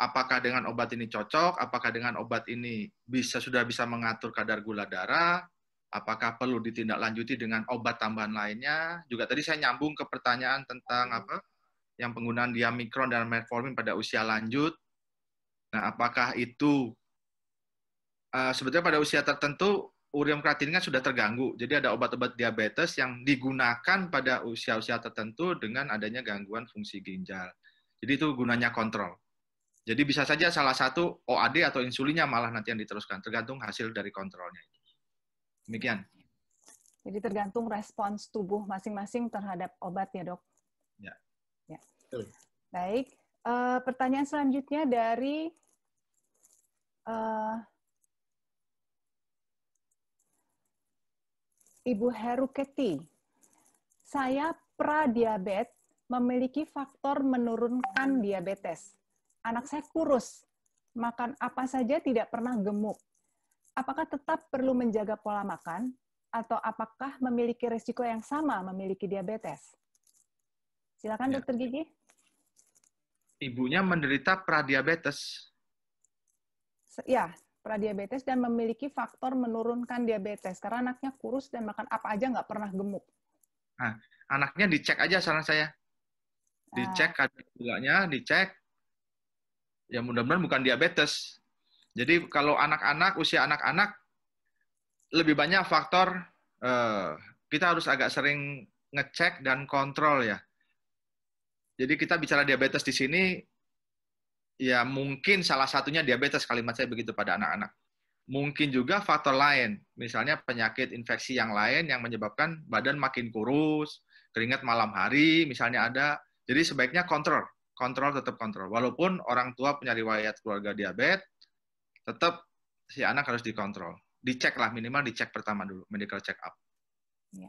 apakah dengan obat ini cocok, apakah dengan obat ini bisa sudah bisa mengatur kadar gula darah, apakah perlu ditindaklanjuti dengan obat tambahan lainnya. Juga tadi saya nyambung ke pertanyaan tentang hmm. apa yang penggunaan diamikron dan metformin pada usia lanjut. Nah, apakah itu uh, sebetulnya pada usia tertentu urium kreatinin kan sudah terganggu. Jadi ada obat-obat diabetes yang digunakan pada usia-usia tertentu dengan adanya gangguan fungsi ginjal. Jadi itu gunanya kontrol. Jadi bisa saja salah satu OAD atau insulinnya malah nanti yang diteruskan, tergantung hasil dari kontrolnya. Demikian. Jadi tergantung respons tubuh masing-masing terhadap obat ya dok. Ya. ya. Baik. Uh, pertanyaan selanjutnya dari uh, Ibu Keti. Saya pra pradiabet memiliki faktor menurunkan diabetes anak saya kurus, makan apa saja tidak pernah gemuk. Apakah tetap perlu menjaga pola makan atau apakah memiliki risiko yang sama memiliki diabetes? Silakan ya. dokter Gigi. Ibunya menderita pradiabetes. Ya, pradiabetes dan memiliki faktor menurunkan diabetes karena anaknya kurus dan makan apa aja nggak pernah gemuk. Nah, anaknya dicek aja saran saya. Dicek ah. kadar gulanya, dicek ya mudah-mudahan bukan diabetes. Jadi kalau anak-anak usia anak-anak lebih banyak faktor eh, kita harus agak sering ngecek dan kontrol ya. Jadi kita bicara diabetes di sini ya mungkin salah satunya diabetes kalimat saya begitu pada anak-anak. Mungkin juga faktor lain, misalnya penyakit infeksi yang lain yang menyebabkan badan makin kurus, keringat malam hari misalnya ada. Jadi sebaiknya kontrol kontrol tetap kontrol. Walaupun orang tua punya riwayat keluarga diabetes, tetap si anak harus dikontrol. Dicek lah minimal dicek pertama dulu medical check up. Ya.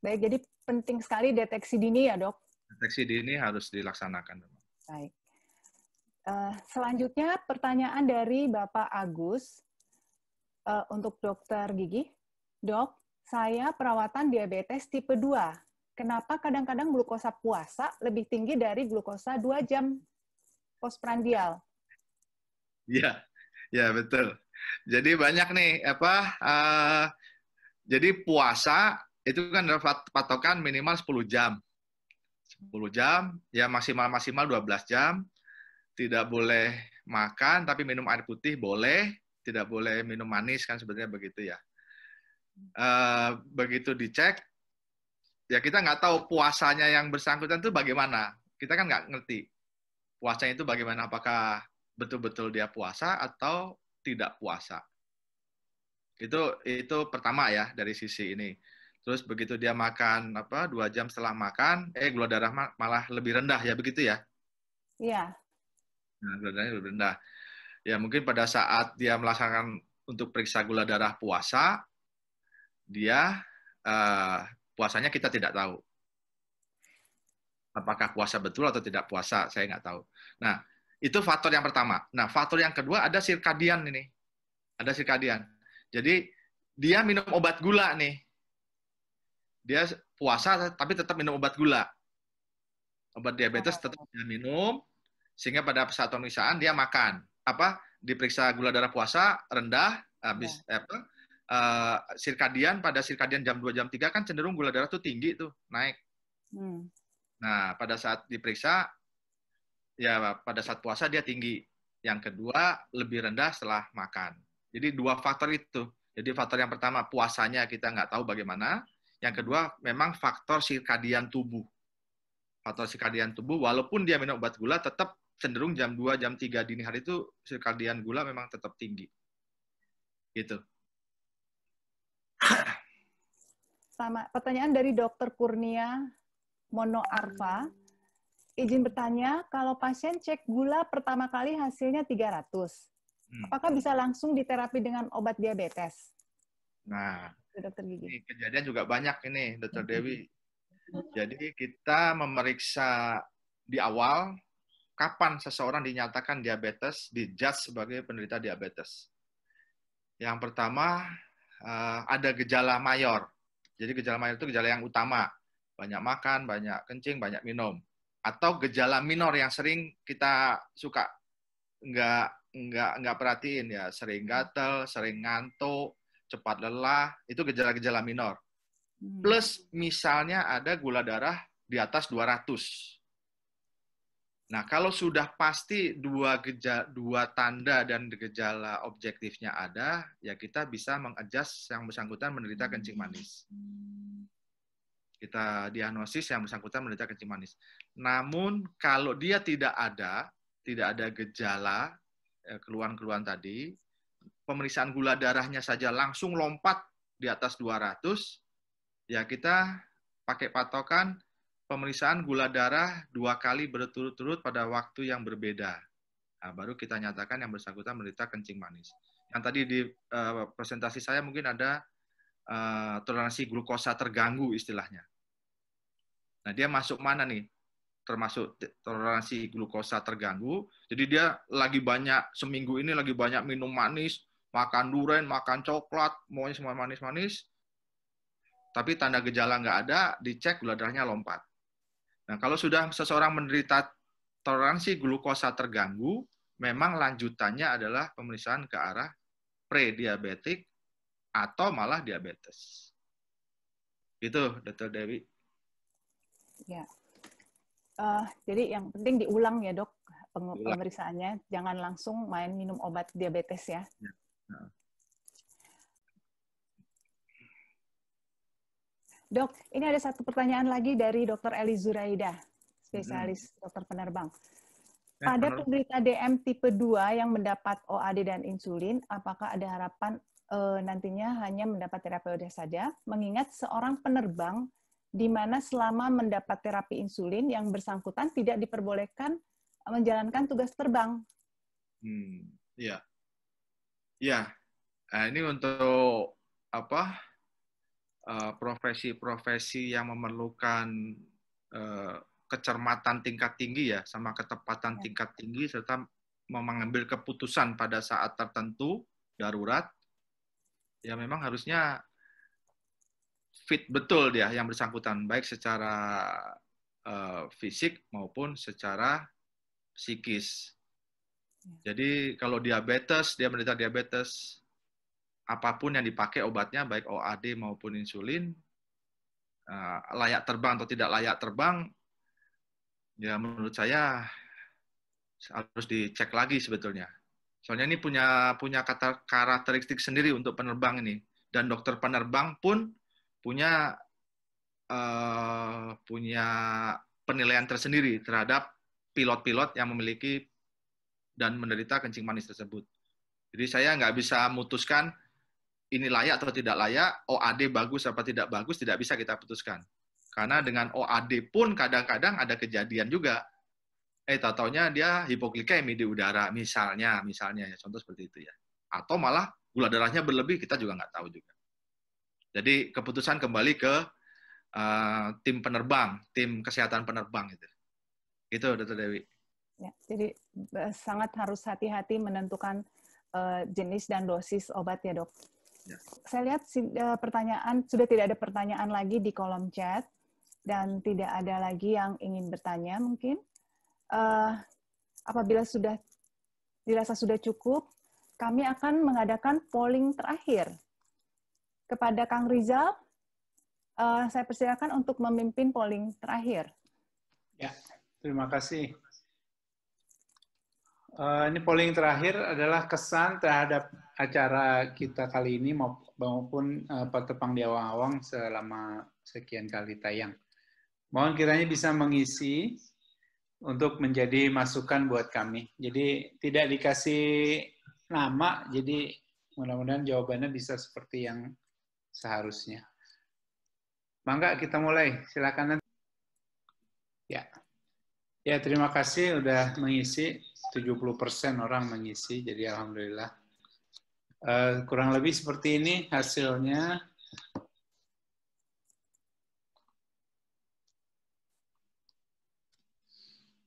Baik, jadi penting sekali deteksi dini ya dok. Deteksi dini harus dilaksanakan. Baik. Eh, selanjutnya pertanyaan dari Bapak Agus eh, untuk dokter gigi. Dok, saya perawatan diabetes tipe 2 kenapa kadang-kadang glukosa puasa lebih tinggi dari glukosa dua jam postprandial. Iya, ya betul. Jadi banyak nih apa uh, jadi puasa itu kan patokan minimal 10 jam. 10 jam, ya maksimal maksimal 12 jam. Tidak boleh makan tapi minum air putih boleh, tidak boleh minum manis kan sebenarnya begitu ya. Eh, begitu dicek ya kita nggak tahu puasanya yang bersangkutan itu bagaimana. Kita kan nggak ngerti puasanya itu bagaimana. Apakah betul-betul dia puasa atau tidak puasa. Itu itu pertama ya dari sisi ini. Terus begitu dia makan apa dua jam setelah makan, eh gula darah malah lebih rendah ya begitu ya? Iya. Nah, gula darahnya lebih rendah. Ya mungkin pada saat dia melaksanakan untuk periksa gula darah puasa, dia uh, puasanya kita tidak tahu. Apakah puasa betul atau tidak puasa, saya nggak tahu. Nah, itu faktor yang pertama. Nah, faktor yang kedua ada sirkadian ini. Ada sirkadian. Jadi, dia minum obat gula nih. Dia puasa tapi tetap minum obat gula. Obat diabetes tetap dia minum, sehingga pada saat pemeriksaan dia makan. Apa? Diperiksa gula darah puasa, rendah, habis ya. Eh, apa Eh, sirkadian pada sirkadian jam 2 jam 3 kan cenderung gula darah tuh tinggi tuh, naik. Hmm. Nah, pada saat diperiksa ya pada saat puasa dia tinggi. Yang kedua lebih rendah setelah makan. Jadi dua faktor itu. Jadi faktor yang pertama puasanya kita nggak tahu bagaimana. Yang kedua memang faktor sirkadian tubuh. Faktor sirkadian tubuh walaupun dia minum obat gula tetap cenderung jam 2, jam 3 dini hari itu sirkadian gula memang tetap tinggi. Gitu. Sama pertanyaan dari dokter Kurnia Mono Arfa. Izin bertanya, kalau pasien cek gula pertama kali hasilnya 300, hmm. apakah bisa langsung diterapi dengan obat diabetes? Nah, dokter gigi. Ini kejadian juga banyak ini, Dokter hmm. Dewi. Jadi kita memeriksa di awal kapan seseorang dinyatakan diabetes, dijudge sebagai penderita diabetes. Yang pertama Eh, ada gejala mayor. Jadi gejala mayor itu gejala yang utama. Banyak makan, banyak kencing, banyak minum. Atau gejala minor yang sering kita suka nggak nggak nggak perhatiin ya sering hmm. gatel sering ngantuk cepat lelah itu gejala-gejala minor hmm. plus misalnya ada gula darah di atas 200 Nah, kalau sudah pasti dua gejala, dua tanda dan gejala objektifnya ada, ya kita bisa mengadjust yang bersangkutan menderita kencing manis. Kita diagnosis yang bersangkutan menderita kencing manis. Namun kalau dia tidak ada, tidak ada gejala eh, keluhan-keluhan tadi, pemeriksaan gula darahnya saja langsung lompat di atas 200, ya kita pakai patokan pemeriksaan gula darah dua kali berturut-turut pada waktu yang berbeda. Nah, baru kita nyatakan yang bersangkutan menderita kencing manis. Yang tadi di uh, presentasi saya mungkin ada uh, toleransi glukosa terganggu istilahnya. Nah, dia masuk mana nih? Termasuk toleransi glukosa terganggu. Jadi dia lagi banyak seminggu ini lagi banyak minum manis, makan durian, makan coklat, maunya semua manis-manis. Tapi tanda gejala nggak ada, dicek gula darahnya lompat. Nah, kalau sudah seseorang menderita toleransi glukosa terganggu, memang lanjutannya adalah pemeriksaan ke arah prediabetik atau malah diabetes. Gitu, Dr. Dewi. Ya. Uh, jadi yang penting diulang ya, Dok, pemeriksaannya. Jangan langsung main minum obat diabetes ya. ya. Nah. Dok, ini ada satu pertanyaan lagi dari Dr. Eli Zuraida, spesialis hmm. dokter penerbang. Pada penderita DM tipe 2 yang mendapat OAD dan insulin, apakah ada harapan e, nantinya hanya mendapat terapi OAD saja? Mengingat seorang penerbang di mana selama mendapat terapi insulin yang bersangkutan tidak diperbolehkan eh, menjalankan tugas terbang. Hmm, ya, Ya, Nah, ini untuk apa? Eh, profesi-profesi yang memerlukan eh, kecermatan tingkat tinggi ya, sama ketepatan ya. tingkat tinggi serta mengambil keputusan pada saat tertentu darurat, ya memang harusnya fit betul dia yang bersangkutan baik secara uh, fisik maupun secara psikis. Ya. Jadi kalau diabetes, dia menderita diabetes, apapun yang dipakai obatnya baik OAD maupun insulin eh, layak terbang atau tidak layak terbang ya menurut saya harus dicek lagi sebetulnya. Soalnya ini punya punya karakteristik sendiri untuk penerbang ini dan dokter penerbang pun punya uh, punya penilaian tersendiri terhadap pilot-pilot yang memiliki dan menderita kencing manis tersebut. Jadi saya nggak bisa memutuskan ini layak atau tidak layak, OAD bagus apa tidak bagus tidak bisa kita putuskan. Karena dengan OAD pun kadang-kadang ada kejadian juga. Eh, tatonya dia hipoglikemi di udara, misalnya, misalnya ya, contoh seperti itu ya. Atau malah gula darahnya berlebih, kita juga nggak tahu juga. Jadi keputusan kembali ke uh, tim penerbang, tim kesehatan penerbang itu. Itu, Dr. Dewi. Ya, jadi eh, sangat harus hati-hati menentukan uh, jenis dan dosis obat ya, dok. Saya lihat eh, pertanyaan sudah tidak ada pertanyaan lagi di kolom chat dan tidak ada lagi yang ingin bertanya mungkin. Uh, apabila sudah dirasa sudah cukup, kami akan mengadakan polling terakhir kepada Kang Rizal. Uh, saya persilakan untuk memimpin polling terakhir. Ya, terima kasih. Eh, ini polling terakhir adalah kesan terhadap acara kita kali ini maupun uh, eh, pertepang di awang-awang selama sekian kali tayang. Mohon kiranya bisa mengisi untuk menjadi masukan buat kami. Jadi tidak dikasih nama, jadi mudah-mudahan jawabannya bisa seperti yang seharusnya. Mangga kita mulai, silakan. Ya. Ya, terima kasih sudah mengisi. 70% orang mengisi, jadi alhamdulillah. Eh, kurang lebih seperti ini hasilnya.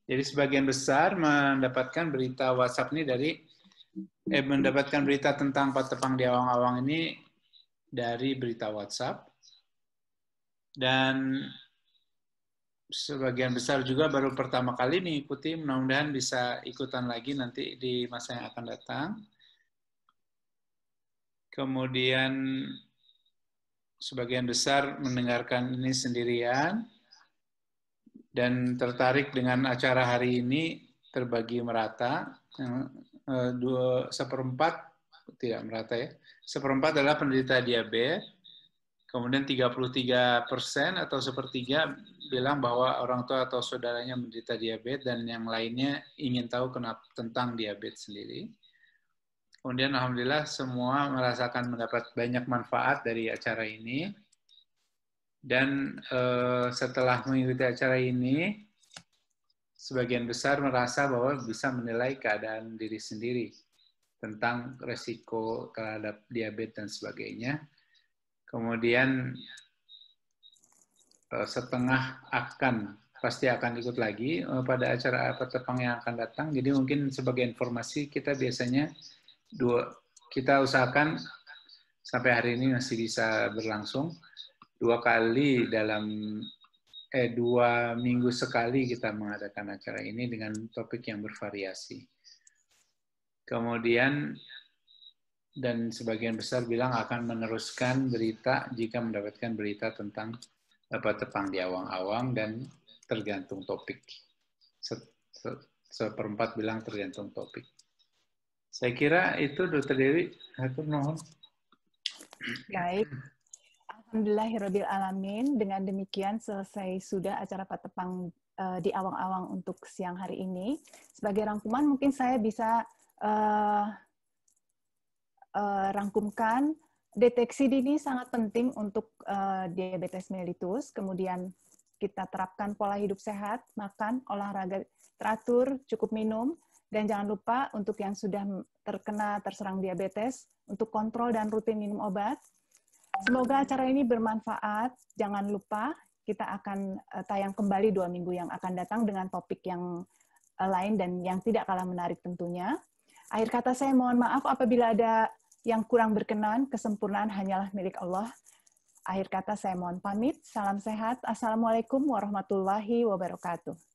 Jadi sebagian besar mendapatkan berita WhatsApp ini dari eh, mendapatkan berita tentang tepang di awang-awang ini dari berita WhatsApp. Dan sebagian besar juga baru pertama kali mengikuti. Mudah-mudahan bisa ikutan lagi nanti di masa yang akan datang. Kemudian sebagian besar mendengarkan ini sendirian dan tertarik dengan acara hari ini terbagi merata. Eh, dua seperempat tidak merata ya. Seperempat adalah penderita diabetes Kemudian 33 persen atau sepertiga bilang bahwa orang tua atau saudaranya menderita diabetes dan yang lainnya ingin tahu kenapa tentang diabetes sendiri. Kemudian alhamdulillah semua merasakan mendapat banyak manfaat dari acara ini. Dan eh, setelah mengikuti acara ini, sebagian besar merasa bahwa bisa menilai keadaan diri sendiri tentang resiko terhadap diabetes dan sebagainya kemudian eh, setengah akan pasti akan ikut lagi eh, pada acara tepang yang akan datang. Jadi mungkin sebagai informasi kita biasanya dua kita usahakan sampai hari ini masih bisa berlangsung dua kali dalam eh dua minggu sekali kita mengadakan acara ini dengan topik yang bervariasi. Kemudian dan sebagian besar bilang akan meneruskan berita jika mendapatkan berita tentang apa tepang di awang-awang dan tergantung topik. Seperempat bilang tergantung topik. Saya kira itu Dokter Dewi. Hatur nuhun. Baik. Alhamdulillahirabbil Dengan demikian selesai sudah acara Patepang uh, eh, di awang-awang untuk siang hari ini. Sebagai rangkuman mungkin saya bisa uh, uh, rangkumkan, deteksi dini sangat penting untuk uh, diabetes mellitus. Kemudian kita terapkan pola hidup sehat, makan, olahraga teratur, cukup minum, dan jangan lupa untuk yang sudah terkena terserang diabetes untuk kontrol dan rutin minum obat. Semoga acara ini bermanfaat. Jangan lupa kita akan eh, tayang kembali dua minggu yang akan datang dengan topik yang lain dan yang tidak kalah menarik tentunya. Akhir kata saya mohon maaf apabila ada yang kurang berkenan, kesempurnaan hanyalah milik Allah. Akhir kata saya mohon pamit. Salam sehat. Assalamualaikum warahmatullahi wabarakatuh.